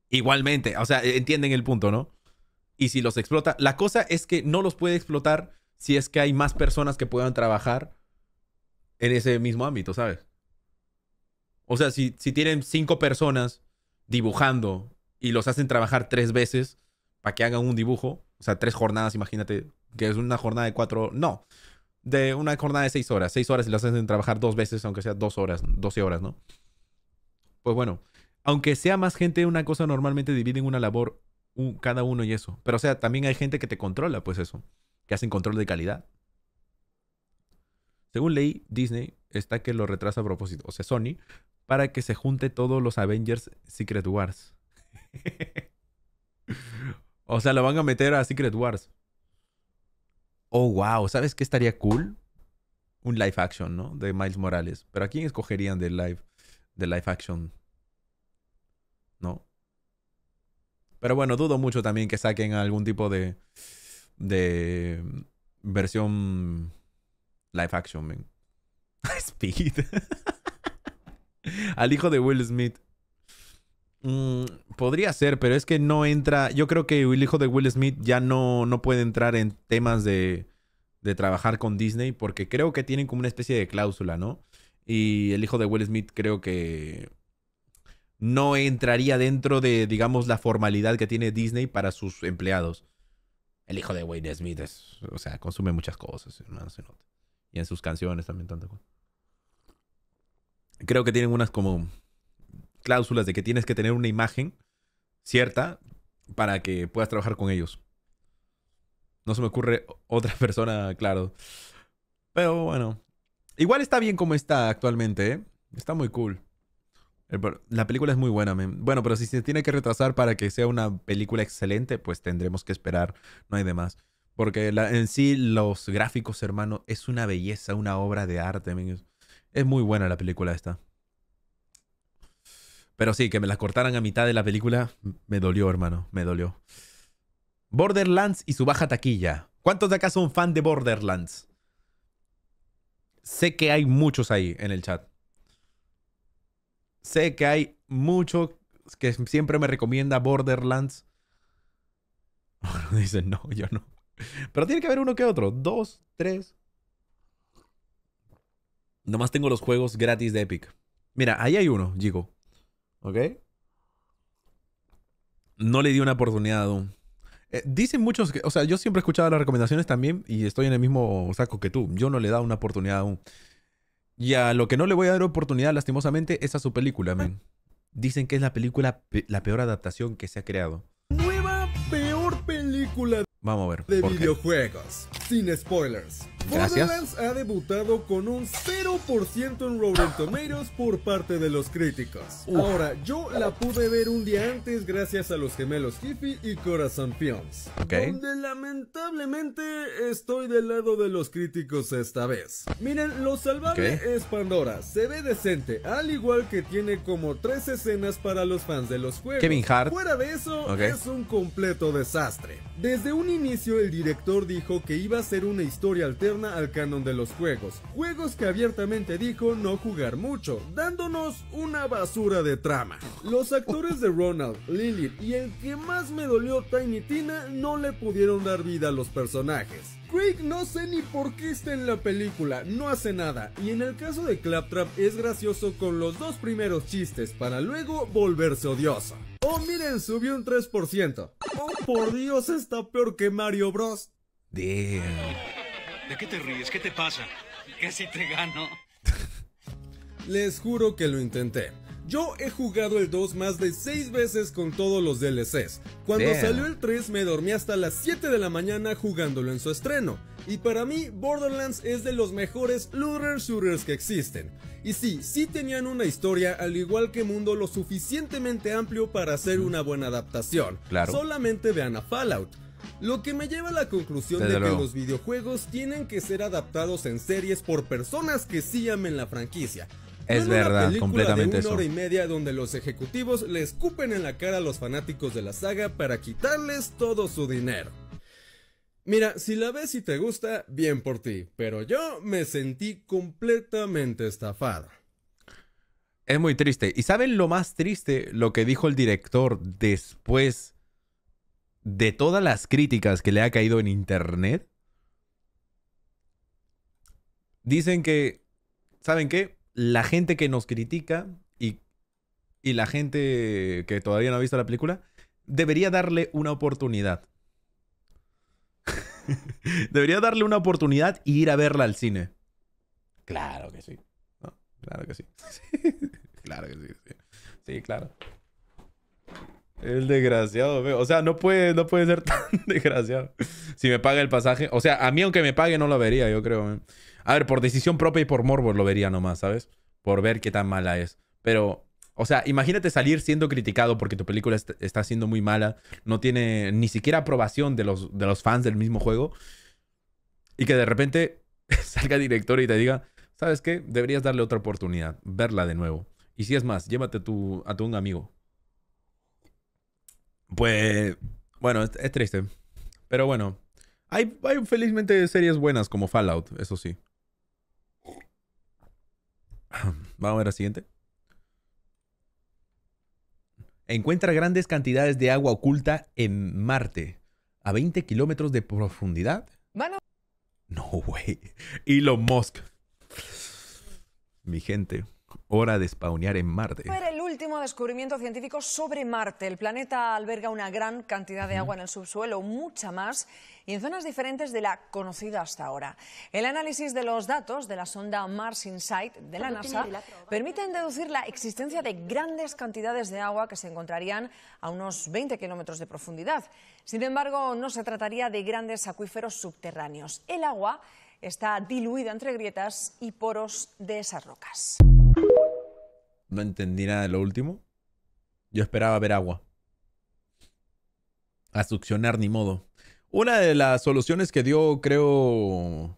Igualmente, o sea, entienden el punto, ¿no? Y si los explota, la cosa es que no los puede explotar si es que hay más personas que puedan trabajar en ese mismo ámbito, ¿sabes? O sea, si, si tienen cinco personas dibujando y los hacen trabajar tres veces para que hagan un dibujo, o sea, tres jornadas, imagínate, que es una jornada de cuatro, no, de una jornada de seis horas, seis horas y los hacen trabajar dos veces, aunque sea dos horas, doce horas, ¿no? Pues bueno, aunque sea más gente, una cosa normalmente en una labor cada uno y eso, pero o sea, también hay gente que te controla, pues eso, que hacen control de calidad. Según ley, Disney está que lo retrasa a propósito, o sea, Sony, para que se junte todos los Avengers Secret Wars. o sea, lo van a meter a Secret Wars. Oh, wow, ¿sabes qué estaría cool? Un live action, ¿no? De Miles Morales. Pero ¿a quién escogerían de live, live action? ¿No? Pero bueno, dudo mucho también que saquen algún tipo de, de mm, versión live action, man. Speed. Al hijo de Will Smith. Mm, podría ser, pero es que no entra. Yo creo que el hijo de Will Smith ya no, no puede entrar en temas de, de trabajar con Disney porque creo que tienen como una especie de cláusula, ¿no? Y el hijo de Will Smith creo que no entraría dentro de, digamos, la formalidad que tiene Disney para sus empleados. El hijo de Will Smith es, o sea, consume muchas cosas, hermano, se nota en sus canciones también, tanto Creo que tienen unas como cláusulas de que tienes que tener una imagen cierta para que puedas trabajar con ellos. No se me ocurre otra persona, claro. Pero bueno. Igual está bien como está actualmente, ¿eh? Está muy cool. Eh, la película es muy buena, Bueno, pero si se tiene que retrasar para que sea una película excelente, pues tendremos que esperar. No hay demás más. Porque en sí los gráficos, hermano, es una belleza, una obra de arte. Es muy buena la película esta. Pero sí, que me las cortaran a mitad de la película, me dolió, hermano, me dolió. Borderlands y su baja taquilla. ¿Cuántos de acá son fan de Borderlands? Sé que hay muchos ahí en el chat. Sé que hay muchos que siempre me recomienda Borderlands. Dicen, no, yo no. Pero tiene que haber uno que otro. Dos, tres. Nomás tengo los juegos gratis de Epic. Mira, ahí hay uno, Gigo. ¿Ok? No le di una oportunidad aún. Eh, dicen muchos que, o sea, yo siempre he escuchado las recomendaciones también y estoy en el mismo saco que tú. Yo no le he dado una oportunidad aún. Y a lo que no le voy a dar oportunidad, lastimosamente, es a su película, man. Dicen que es la película, la peor adaptación que se ha creado. Vamos a ver, de videojuegos, sin spoilers. Gracias. Borderlands ha debutado con un 0% en Rotten Tomatoes por parte de los críticos. Ahora, yo la pude ver un día antes gracias a los gemelos Hippie y Corazón Pions Donde lamentablemente estoy del lado de los críticos esta vez. Miren, lo salvable es Pandora. Se ve decente, al igual que tiene como tres escenas para los fans de los juegos. Kevin Hart. Fuera de eso, es un completo desastre. Desde un inicio, el director dijo que iba a ser una historia alterna al canon de los juegos, juegos que abiertamente dijo no jugar mucho, dándonos una basura de trama. Los actores de Ronald, Lilith y el que más me dolió Tiny Tina no le pudieron dar vida a los personajes. Craig no sé ni por qué está en la película, no hace nada, y en el caso de Claptrap es gracioso con los dos primeros chistes para luego volverse odioso. Oh, miren, subió un 3%. Oh, por Dios, está peor que Mario Bros. Damn. ¿De qué te ríes? ¿Qué te pasa? Casi te gano. Les juro que lo intenté. Yo he jugado el 2 más de 6 veces con todos los DLCs. Cuando salió el 3 me dormí hasta las 7 de la mañana jugándolo en su estreno. Y para mí Borderlands es de los mejores looter shooters que existen. Y sí, sí tenían una historia al igual que Mundo lo suficientemente amplio para hacer una buena adaptación. Solamente vean a Fallout. Lo que me lleva a la conclusión de que los videojuegos tienen que ser adaptados en series por personas que sí amen la franquicia. Es verdad, una completamente de una hora y media donde los ejecutivos le escupen en la cara a los fanáticos de la saga para quitarles todo su dinero. Mira, si la ves y te gusta, bien por ti, pero yo me sentí completamente estafado. Es muy triste. ¿Y saben lo más triste? Lo que dijo el director después de todas las críticas que le ha caído en internet, dicen que, ¿saben qué? La gente que nos critica y, y la gente que todavía no ha visto la película debería darle una oportunidad. debería darle una oportunidad y ir a verla al cine. Claro que sí. Claro que sí. claro que sí. Sí, claro. El desgraciado, O sea, no puede, no puede ser tan desgraciado. Si me paga el pasaje. O sea, a mí aunque me pague no lo vería, yo creo. ¿eh? A ver, por decisión propia y por morbo lo vería nomás, ¿sabes? Por ver qué tan mala es. Pero, o sea, imagínate salir siendo criticado porque tu película está siendo muy mala. No tiene ni siquiera aprobación de los, de los fans del mismo juego. Y que de repente salga el director y te diga, ¿sabes qué? Deberías darle otra oportunidad. Verla de nuevo. Y si es más, llévate tu, a tu un amigo. Pues, bueno, es, triste. Pero bueno, hay, hay, felizmente series buenas como Fallout, eso sí. Vamos a ver la siguiente. Encuentra grandes cantidades de agua oculta en Marte, a 20 kilómetros de profundidad. No, güey. Elon Musk. Mi gente hora de spawnear en Marte. Era el último descubrimiento científico sobre Marte. El planeta alberga una gran cantidad de agua en el subsuelo, mucha más, y en zonas diferentes de la conocida hasta ahora. El análisis de los datos de la sonda Mars Insight de la NASA permiten deducir la existencia de grandes cantidades de agua que se encontrarían a unos 20 kilómetros de profundidad. Sin embargo, no se trataría de grandes acuíferos subterráneos. El agua está diluida entre grietas y poros de esas rocas. No entendí nada de lo último. Yo esperaba ver agua. A succionar ni modo. Una de las soluciones que dio, creo,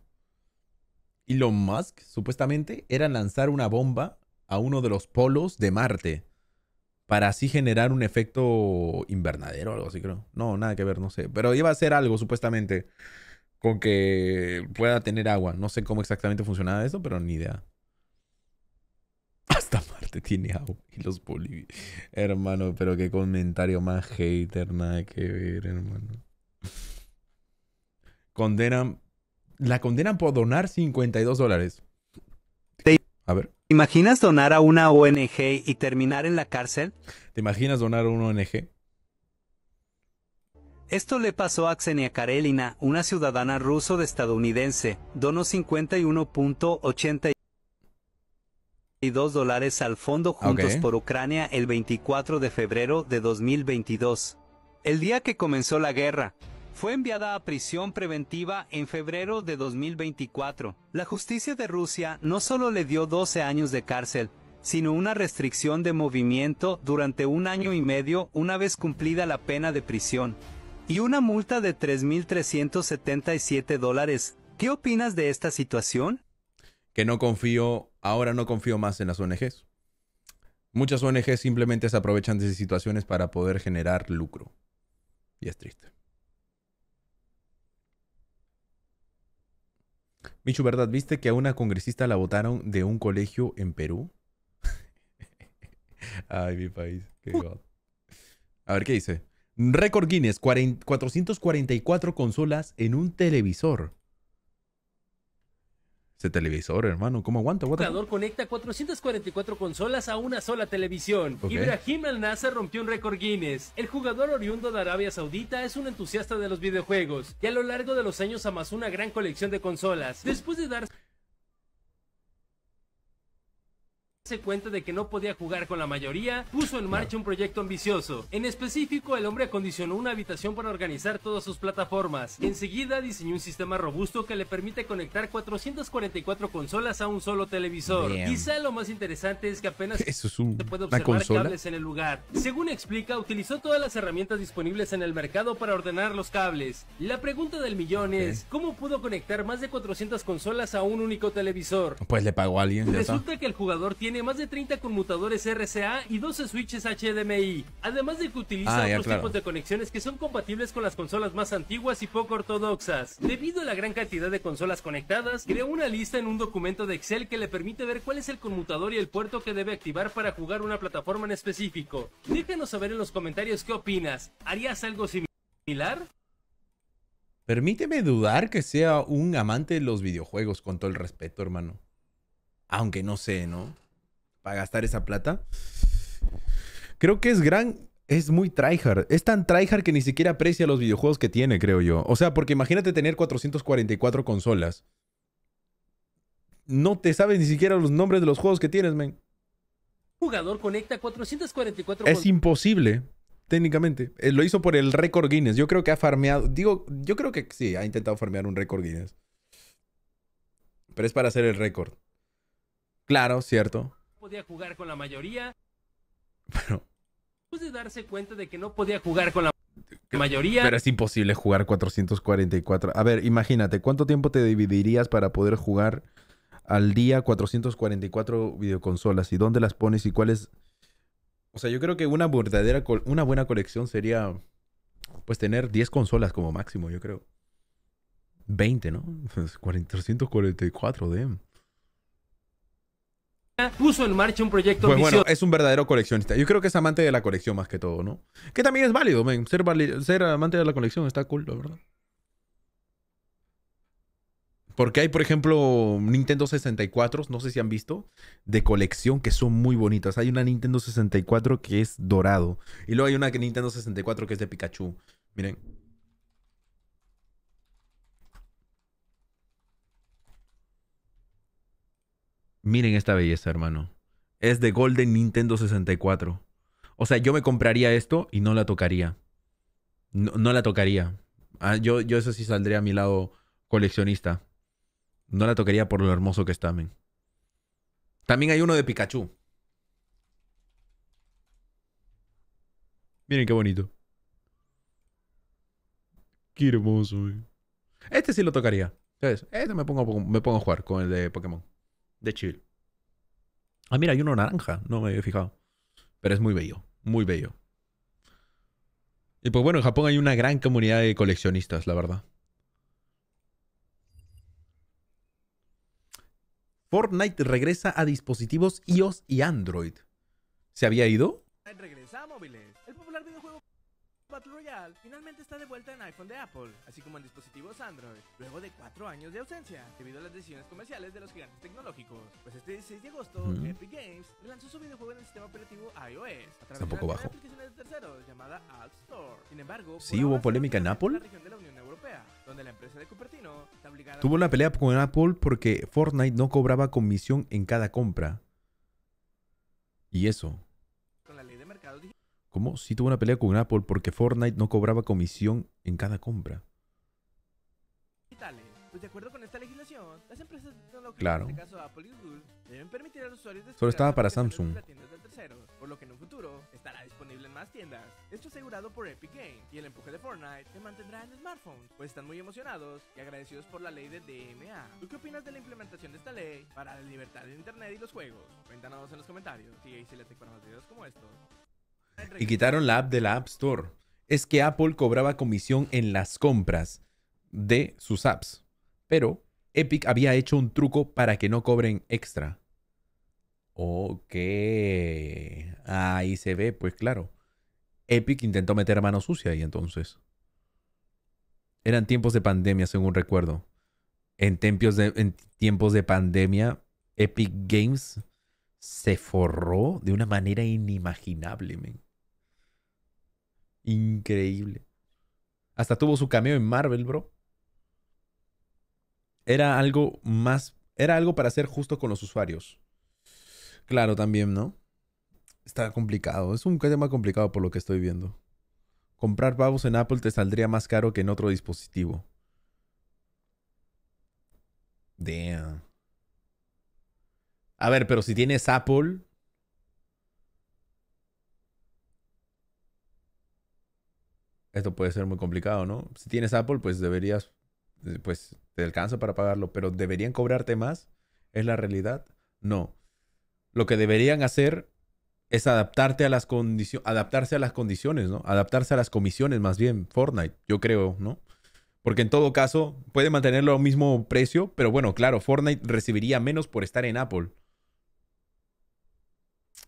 Elon Musk, supuestamente, era lanzar una bomba a uno de los polos de Marte. Para así generar un efecto invernadero o algo así, creo. No, nada que ver, no sé. Pero iba a hacer algo, supuestamente, con que pueda tener agua. No sé cómo exactamente funcionaba eso, pero ni idea. Hasta te tiene agua y los bolivianos. Hermano, pero qué comentario más hater, nada que ver, hermano. Condenan. La condenan por donar 52 dólares. A ver. ¿Te imaginas donar a una ONG y terminar en la cárcel? ¿Te imaginas donar a una ONG? Esto le pasó a Xenia Karelina, una ciudadana ruso de estadounidense, donó 51.80 dos dólares al Fondo Juntos por Ucrania el 24 de febrero de 2022. El día que comenzó la guerra, fue enviada a prisión preventiva en febrero de 2024. La justicia de Rusia no solo le dio 12 años de cárcel, sino una restricción de movimiento durante un año y medio una vez cumplida la pena de prisión, y una multa de 3.377 dólares. ¿Qué opinas de esta situación? que no confío, ahora no confío más en las ONGs. Muchas ONGs simplemente se aprovechan de esas situaciones para poder generar lucro. Y es triste. Michu, ¿verdad? ¿Viste que a una congresista la votaron de un colegio en Perú? Ay, mi país. Qué god. A ver, ¿qué dice? Récord Guinness, 444 consolas en un televisor. Ese televisor, hermano, ¿cómo aguanta? El jugador conecta 444 consolas a una sola televisión. Ibrahim Al-Nasser rompió un récord Guinness. El jugador oriundo de Arabia Saudita es un entusiasta de los videojuegos y a lo largo de los años amasó una gran colección de consolas. Después de dar se cuenta de que no podía jugar con la mayoría, puso en marcha un proyecto ambicioso. En específico, el hombre acondicionó una habitación para organizar todas sus plataformas. Enseguida diseñó un sistema robusto que le permite conectar 444 consolas a un solo televisor. Quizá lo más interesante es que apenas se puede observar cables en el lugar. Según explica, utilizó todas las herramientas disponibles en el mercado para ordenar los cables. La pregunta del millón es, ¿cómo pudo conectar más de 400 consolas a un único televisor? Pues le pagó a alguien. Resulta que el jugador tiene más de 30 conmutadores RCA y 12 switches HDMI, además de que utiliza ah, otros tipos de conexiones que son compatibles con las consolas más antiguas y poco ortodoxas. Debido a la gran cantidad de consolas conectadas, creó una lista en un documento de Excel que le permite ver cuál es el conmutador y el puerto que debe activar para jugar una plataforma en específico. Déjanos saber en los comentarios qué opinas. ¿Harías algo similar? Permíteme dudar que sea un amante de los videojuegos, con todo el respeto, hermano. Aunque no sé, ¿no? para gastar esa plata. Creo que es gran, es muy tryhard. Es tan tryhard que ni siquiera aprecia los videojuegos que tiene, creo yo. O sea, porque imagínate tener 444 consolas. No te sabes ni siquiera los nombres de los juegos que tienes, men. Jugador conecta 444 Es imposible, técnicamente. Eh, lo hizo por el récord Guinness. Yo creo que ha farmeado. Digo, yo creo que sí, ha intentado farmear un récord Guinness. Pero es para hacer el récord. Claro, cierto jugar con la mayoría. Pero. de darse cuenta de que no podía jugar con la mayoría. Pero es imposible jugar 444. A ver, imagínate, ¿cuánto tiempo te dividirías para poder jugar al día 444 videoconsolas? ¿Y dónde las pones y cuáles? O sea, yo creo que una verdadera, una buena colección sería, pues, tener 10 consolas como máximo, yo creo. 20, ¿no? 444, de puso en marcha un proyecto pues bueno, es un verdadero coleccionista. Yo creo que es amante de la colección más que todo, ¿no? Que también es válido, men Ser, ser amante de la colección está cool, la verdad. Porque hay, por ejemplo, Nintendo 64, no sé si han visto, de colección que son muy bonitas. Hay una Nintendo 64 que es dorado. Y luego hay una Nintendo 64 que es de Pikachu. Miren. Miren esta belleza, hermano. Es de Golden Nintendo 64. O sea, yo me compraría esto y no la tocaría. No, la tocaría. Ah, yo, yo eso sí saldría a mi lado coleccionista. No la tocaría por lo hermoso que está, men. También hay uno de Pikachu. Miren qué bonito. Qué hermoso, Este sí lo tocaría. Este me pongo, me pongo a jugar con el de Pokémon de chill. Ah, mira, hay uno naranja, no me había fijado. Pero es muy bello, muy bello. Y pues bueno, en Japón hay una gran comunidad de coleccionistas, la verdad. Fortnite regresa a dispositivos iOS y Android. ¿Se había ido? Battle Royale finalmente está de vuelta en iPhone de Apple, así como en dispositivos Android, luego de cuatro años de ausencia, debido a las decisiones comerciales de los gigantes tecnológicos. Pues este 16 de agosto, Epic Games lanzó su videojuego en el sistema operativo iOS, a través de una de terceros llamada App Store. Sin embargo, sí hubo polémica en Apple. La la donde la empresa de Cupertino está obligada Tuvo una pelea con Apple porque Fortnite no cobraba comisión en cada compra. Y eso. ¿Cómo? Sí tuvo una pelea con Apple porque Fortnite no cobraba comisión en cada compra. Pues de acuerdo con esta legislación, las empresas claro. en este caso Apple y Google, deben permitir a los usuarios Solo estaba para Samsung. por lo que en un futuro estará disponible en más tiendas. Esto asegurado por Epic Games y el empuje de Fortnite se mantendrá en smartphones, pues están muy emocionados y agradecidos por la ley de DMA. ¿Tú qué opinas de la implementación de esta ley para la libertad de internet y los juegos? Cuéntanos en los comentarios. Sigue y se le para más videos como estos y quitaron la app de la App Store es que Apple cobraba comisión en las compras de sus apps. Pero Epic había hecho un truco para que no cobren extra. Ok. Ahí se ve, pues claro. Epic intentó meter mano sucia ahí entonces. Eran tiempos de pandemia, según recuerdo. En, tiempos de, tiempos de pandemia, Epic Games se forró de una manera inimaginable. Increíble. Hasta tuvo su cameo en Marvel, bro. Era algo más. Era algo para ser justo con los usuarios. Claro, también, ¿no? Está complicado. Es un tema complicado por lo que estoy viendo. Comprar pavos en Apple te saldría más caro que en otro dispositivo. Damn. A ver, pero si tienes Apple, esto puede ser muy complicado, ¿no? Si tienes Apple, pues deberías, eh, pues te alcanza para pagarlo, pero ¿deberían cobrarte más? ¿Es la realidad? No. Lo que deberían hacer es adaptarte a las condiciones, adaptarse a las condiciones, ¿no? Adaptarse a las comisiones, más bien, Fortnite, yo creo, ¿no? Porque en todo caso, puede mantenerlo al mismo precio, pero bueno, claro, Fortnite recibiría menos por estar en Apple.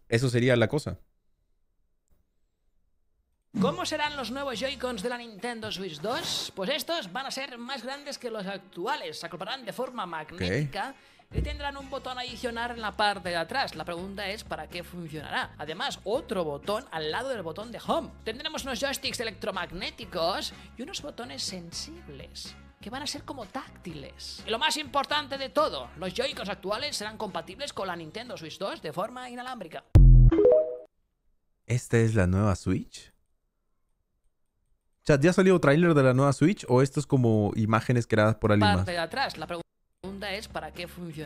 Eso sería la cosa. ¿Cómo serán los nuevos Joy-Cons de la Nintendo Switch 2? Pues estos van a ser más grandes que los actuales, se acoplarán de forma magnética y tendrán un botón adicional en la parte de atrás. La pregunta es para qué funcionará. Además, otro botón al lado del botón de Home. Tendremos unos joysticks electromagnéticos y unos botones sensibles que van a ser como táctiles. Y lo más importante de todo, los Joy-Cons actuales serán compatibles con la Nintendo Switch 2 de forma inalámbrica. ¿Esta es la nueva Switch? O sea, ¿ya salió tráiler de la nueva Switch o esto es como imágenes creadas por alguien Parte de atrás, la pregunta es ¿para qué funciona?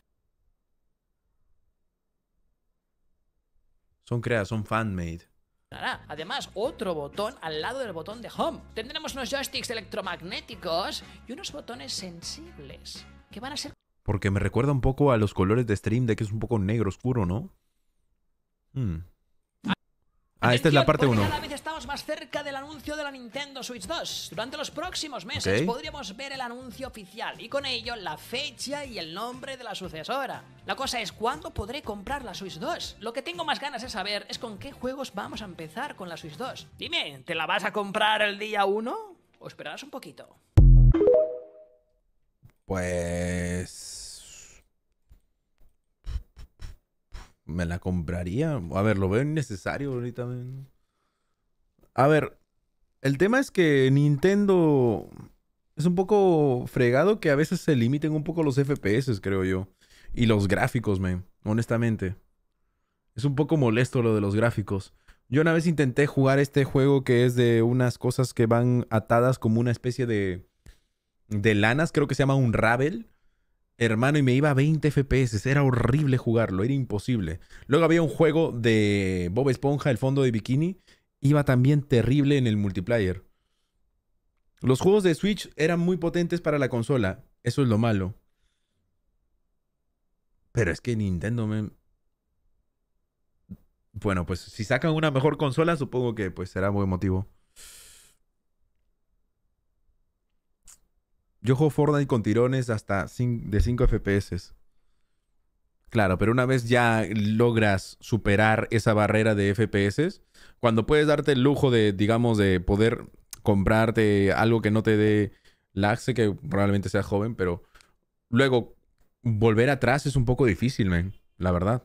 Son creadas, son fan-made. Además, otro botón al lado del botón de Home. Tendremos unos joysticks electromagnéticos y unos botones sensibles que van a ser... Porque me recuerda un poco a los colores de Stream de que es un poco negro oscuro, ¿no? Hmm. Ah, esta es la parte 1. Cada vez estamos más cerca del anuncio de la Nintendo Switch 2. Durante los próximos meses podríamos ver el anuncio oficial y con ello la fecha y el nombre de la sucesora. La cosa es cuándo podré comprar la Switch 2. Lo que tengo más ganas de saber es con qué juegos vamos a empezar con la Switch 2. Dime, ¿te la vas a comprar el día 1 o esperarás un poquito? Pues me la compraría. A ver, lo veo innecesario ahorita. A ver, el tema es que Nintendo es un poco fregado que a veces se limiten un poco los FPS, creo yo. Y los gráficos, me honestamente. Es un poco molesto lo de los gráficos. Yo una vez intenté jugar este juego que es de unas cosas que van atadas como una especie de de lanas, creo que se llama un ravel Hermano, y me iba a 20 FPS. Era horrible jugarlo, era imposible. Luego había un juego de Bob Esponja, el fondo de bikini. Iba también terrible en el multiplayer. Los juegos de Switch eran muy potentes para la consola. Eso es lo malo. Pero es que Nintendo me... Bueno, pues si sacan una mejor consola, supongo que pues será muy motivo. Yo juego Fortnite con tirones hasta de 5 FPS. Claro, pero una vez ya logras superar esa barrera de FPS, cuando puedes darte el lujo de, digamos, de poder comprarte algo que no te dé laxe, que probablemente seas joven, pero luego volver atrás es un poco difícil, man, la verdad.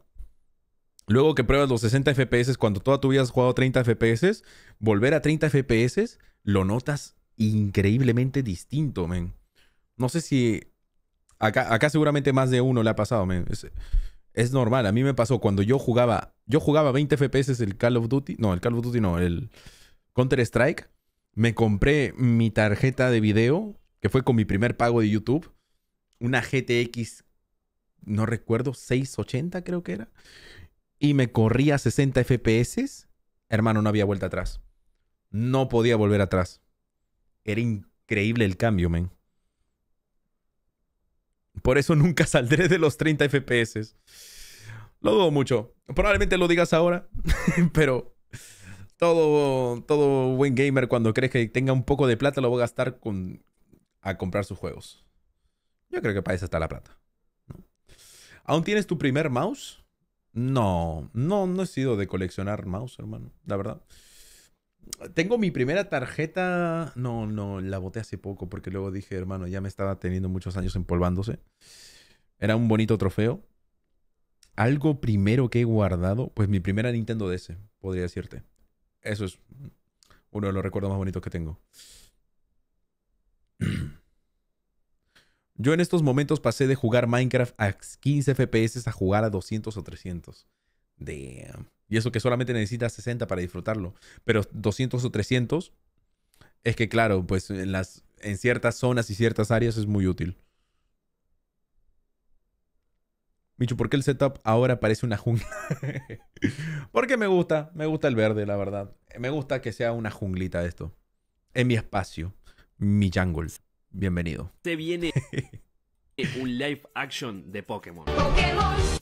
Luego que pruebas los 60 FPS, cuando toda tu vida has jugado 30 FPS, volver a 30 FPS lo notas increíblemente distinto, men. No sé si. Acá, acá seguramente más de uno le ha pasado. Es, es, normal. A mí me pasó cuando yo jugaba. Yo jugaba 20 FPS el Call of Duty. No, el Call of Duty no, el Counter Strike. Me compré mi tarjeta de video, que fue con mi primer pago de YouTube. Una GTX, no recuerdo, 680 creo que era. Y me corría 60 FPS. Hermano, no había vuelta atrás. No podía volver atrás. Era increíble el cambio, men. Por eso nunca saldré de los 30 FPS. Lo dudo mucho. Probablemente lo digas ahora, pero todo, todo buen gamer cuando crees que tenga un poco de plata lo va a gastar con, a comprar sus juegos. Yo creo que para eso está la plata. ¿Aún tienes tu primer mouse? No, no, no he sido de coleccionar mouse, hermano, la verdad tengo mi primera tarjeta. No, no, la boté hace poco porque luego dije, hermano, ya me estaba teniendo muchos años empolvándose. Era un bonito trofeo. Algo primero que he guardado, pues mi primera Nintendo DS, podría decirte. Eso es uno de los recuerdos más bonitos que tengo. Yo en estos momentos pasé de jugar Minecraft a 15 FPS a jugar a 200 o 300. de y eso que solamente necesitas 60 para disfrutarlo. Pero 200 o 300 es que, claro, pues en, las, en ciertas zonas y ciertas áreas es muy útil. Micho, ¿por qué el setup ahora parece una jungla? Porque me gusta, me gusta el verde, la verdad. Me gusta que sea una junglita esto. En mi espacio, mi jungle. Bienvenido. Se viene. un live action de Pokémon.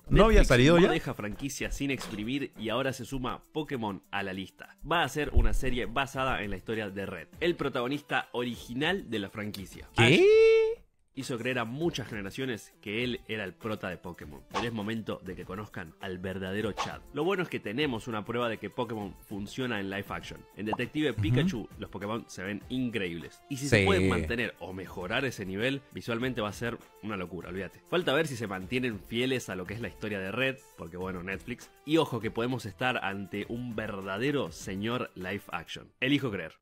No había salido ya. deja franquicia sin exprimir y ahora se suma Pokémon a la lista. Va a ser una serie basada en la historia de Red, el protagonista original de la franquicia. ¿Qué? hizo creer a muchas generaciones que él era el prota de Pokémon. Pero es momento de que conozcan al verdadero Chad. Lo bueno es que tenemos una prueba de que Pokémon funciona en live action. En Detective Pikachu, los Pokémon se ven increíbles. Y si se pueden mantener o mejorar ese nivel, visualmente va a ser una locura, olvídate. Falta ver si se mantienen fieles a lo que es la historia de Red, porque bueno, Netflix. Y ojo que podemos estar ante un verdadero señor live action. Elijo creer.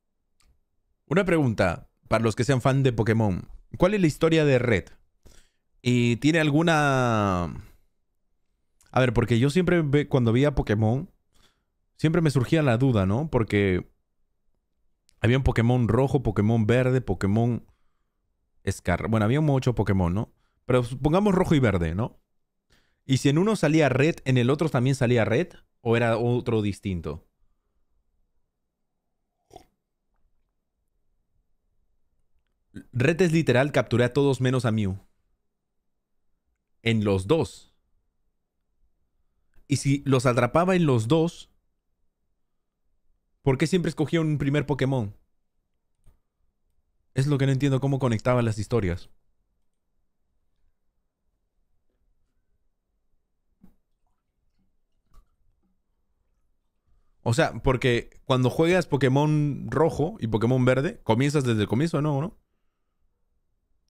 Una pregunta para los que sean fan de Pokémon. ¿Cuál es la historia de Red? ¿Y tiene alguna... A ver, porque yo siempre cuando veía Pokémon, siempre me surgía la duda, ¿no? Porque había un Pokémon rojo, Pokémon verde, Pokémon Scar. Bueno, había muchos Pokémon, ¿no? Pero pongamos rojo y verde, ¿no? Y si en uno salía red, en el otro también salía red, o era otro distinto. Retes literal, capturé a todos menos a Mew. En los dos. Y si los atrapaba en los dos, ¿por qué siempre escogía un primer Pokémon? Es lo que no entiendo cómo conectaba las historias. O sea, porque cuando juegas Pokémon rojo y Pokémon verde, comienzas desde el comienzo no ¿no?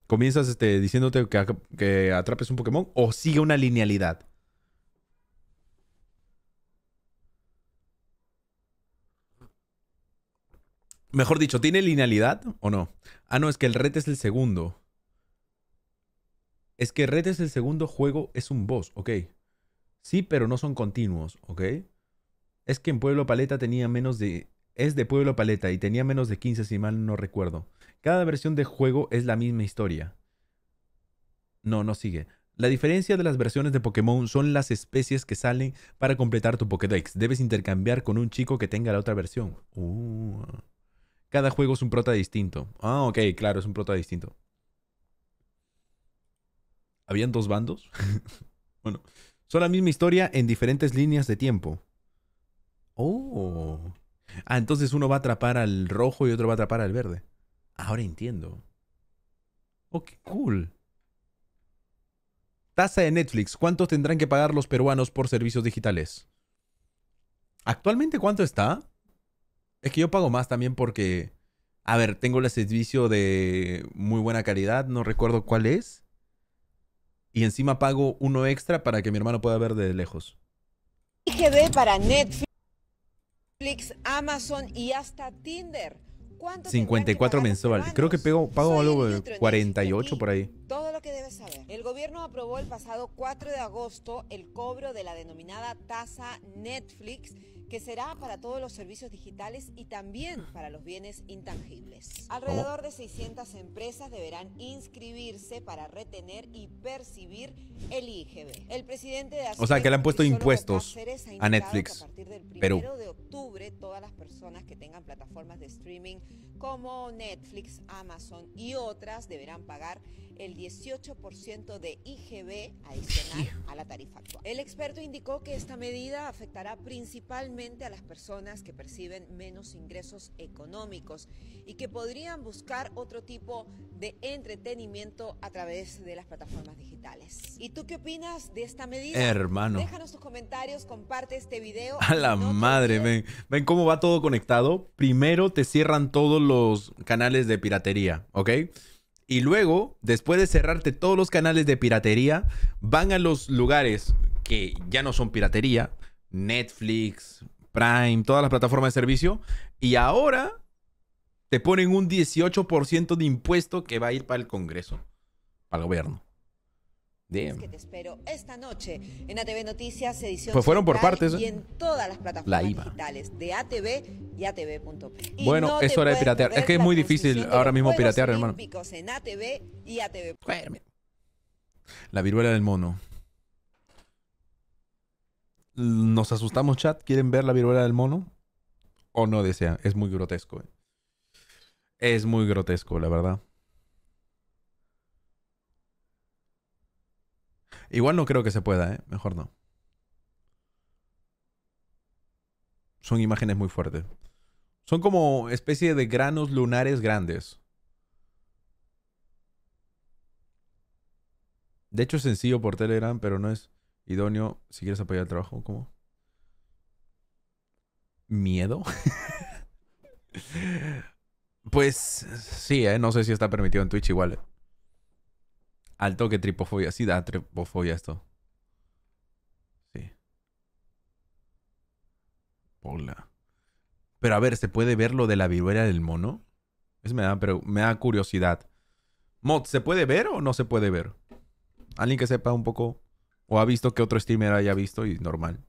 ¿Comienzas este, diciéndote que, atrapes un Pokémon o sigue una linealidad? Mejor dicho, ¿tiene linealidad o no? Ah, no, es que el red es el segundo. Es que red es el segundo juego, es un boss, ok. Sí, pero no son continuos, ok. Es que en Pueblo Paleta tenía menos de es de Pueblo Paleta y tenía menos de 15 si mal no recuerdo. Cada versión de juego es la misma historia. No, no sigue. La diferencia de las versiones de Pokémon son las especies que salen para completar tu Pokédex. Debes intercambiar con un chico que tenga la otra versión. Uh. Cada juego es un prota distinto. Ah, ok, claro, es un prota distinto. ¿Habían dos bandos? bueno, son la misma historia en diferentes líneas de tiempo. Oh. Ah, entonces uno va a atrapar al rojo y otro va a atrapar al verde. Ahora entiendo. Oh, qué cool. Tasa de Netflix. ¿Cuántos tendrán que pagar los peruanos por servicios digitales? ¿Actualmente cuánto está? Es que yo pago más también porque... A ver, tengo el servicio de muy buena calidad, no recuerdo cuál es. Y encima pago uno extra para que mi hermano pueda ver de lejos. ve para Netflix. Netflix, Amazon y hasta Tinder. 54 mensual. Creo que pago algo de 48 por ahí. Todo lo que debes saber. El gobierno aprobó el pasado 4 de agosto el cobro de la denominada tasa Netflix que será para todos los servicios digitales y también para los bienes intangibles. Alrededor de 600 empresas deberán inscribirse para retener y percibir el IGB. El presidente de O sea, que le han puesto impuestos a Netflix. A partir del 1 de octubre, todas las personas que tengan plataformas de streaming como Netflix, Amazon y otras deberán pagar el 18% de IGB adicional a la tarifa actual. El experto indicó que esta medida afectará principalmente a las personas que perciben menos ingresos económicos y que podrían buscar otro tipo de entretenimiento a través de las plataformas digitales. ¿Y tú qué opinas de esta medida? Hermano. Déjanos tus comentarios, comparte este video. A la madre, ven. Ven cómo va todo conectado. Primero te cierran todos los canales de piratería, ¿ok? Y luego, después de cerrarte todos los canales de piratería, van a los lugares que ya no son piratería, Netflix, Prime, todas las plataformas de servicio, y ahora te ponen un 18% de impuesto que va a ir para el Congreso, para el gobierno espero esta Pues fueron por partes. ¿eh? Y en todas las plataformas la digitales de ATV y Bueno, eso era de piratear. Es que es muy difícil ahora mismo piratear, hermano. La viruela del mono. ¿Nos asustamos, chat? ¿Quieren ver la viruela del mono? ¿O no desean? Es muy grotesco. Eh. Es muy grotesco, la verdad. Igual no creo que se pueda, ¿eh? Mejor no. Son imágenes muy fuertes. Son como especie de granos lunares grandes. De hecho, es sencillo por Telegram, pero no es idóneo si quieres apoyar el trabajo. ¿Cómo? ¿Miedo? pues sí, ¿eh? no sé si está permitido en Twitch igual. ¿eh? Al toque tripofobia. Sí, da tripofobia esto. Sí. Hola. Pero a ver, ¿se puede ver lo de la viruela del mono? Eso me da, pero me da curiosidad. Mod, ¿se puede ver o no se puede ver? Alguien que sepa un poco o ha visto que otro streamer haya visto y normal.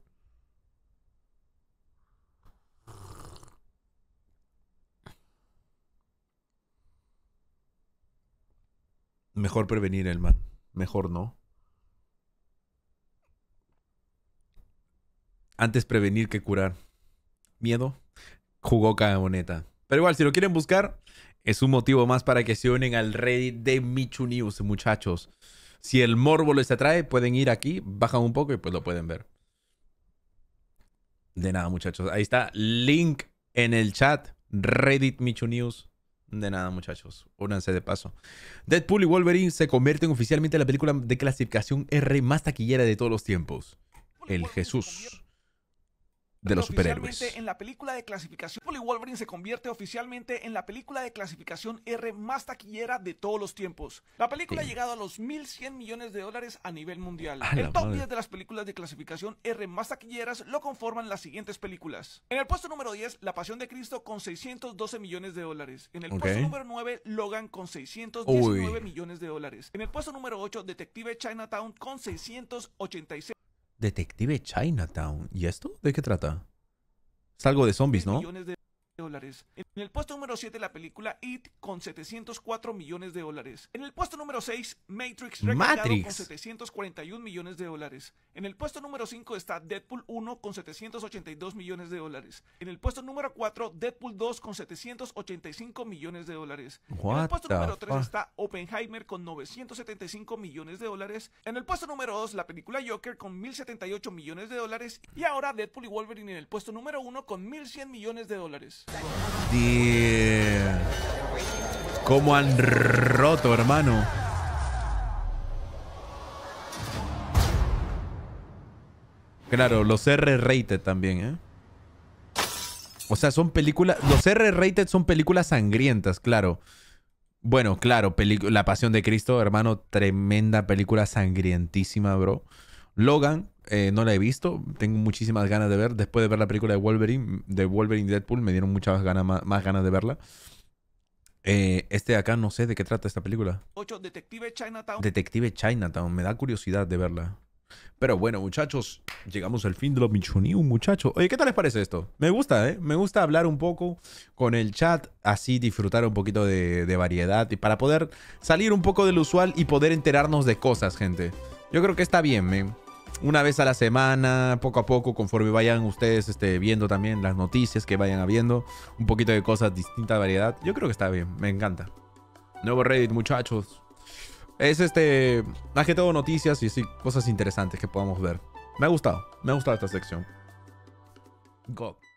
mejor prevenir el mal. Mejor no. Antes prevenir que curar. Miedo. Jugó cada moneta. Pero igual, si lo quieren buscar, es un motivo más para que se unen al Reddit de Michu News, muchachos. Si el morbo les atrae, pueden ir aquí, bajan un poco y pues lo pueden ver. De nada, muchachos. Ahí está. Link en el chat. Reddit Michu News. De nada, muchachos. Únanse de paso. Deadpool y Wolverine se convierten oficialmente en la película de clasificación R más taquillera de todos los tiempos. El Jesús de los superhéroes. En la película de clasificación, Wolverine se convierte oficialmente en la película de clasificación R más taquillera de todos los tiempos. La película ha llegado a los 1.100 millones de dólares a nivel mundial. el top 10 de las películas de clasificación R más taquilleras lo conforman las siguientes películas. En el puesto número 10, La Pasión de Cristo con 612 millones de dólares. En el puesto número 9, Logan con 619 millones de dólares. En el puesto número 8, Detective Chinatown con 686 Detective Chinatown. ¿Y esto? ¿De qué trata? Es algo de zombies, ¿no? dólares. En el puesto número 7 la película It con 704 millones de dólares. En el puesto número 6 Matrix, Matrix. con 741 millones de dólares. En el puesto número 5 está Deadpool 1 con 782 millones de dólares. En el puesto número 4 Deadpool 2 con 785 millones de dólares. en el puesto número 3 está Oppenheimer con 975 millones de dólares. En el puesto número 2 la película Joker con 1078 millones de dólares y ahora Deadpool y Wolverine en el puesto número 1 con 1100 millones de dólares. ¿Cómo han roto, hermano? Claro, los R-rated también, ¿eh? O sea, son películas... Los R-rated son películas sangrientas, claro. Bueno, claro, La Pasión de Cristo, hermano, tremenda película sangrientísima, bro. Logan, eh, no la he visto. Tengo muchísimas ganas de ver. Después de ver la película de Wolverine, de Wolverine Deadpool, me dieron muchas ganas, más, ganas de verla. Eh, este de acá no sé de qué trata esta película. Detective Chinatown. Detective Me da curiosidad de verla. Pero bueno, muchachos, llegamos al fin de los Michuniu, muchachos. Oye, ¿qué tal les parece esto? Me gusta, ¿eh? Me gusta hablar un poco con el chat, así disfrutar un poquito de, variedad y para poder salir un poco del usual y poder enterarnos de cosas, gente. Yo creo que está bien, me una vez a la semana, poco a poco, conforme vayan ustedes este, viendo también las noticias que vayan habiendo, un poquito de cosas, distinta variedad. Yo creo que está bien, me encanta. Nuevo Reddit, muchachos. Es este, más que todo noticias y sí, cosas interesantes que podamos ver. Me ha gustado, me ha gustado esta sección. God.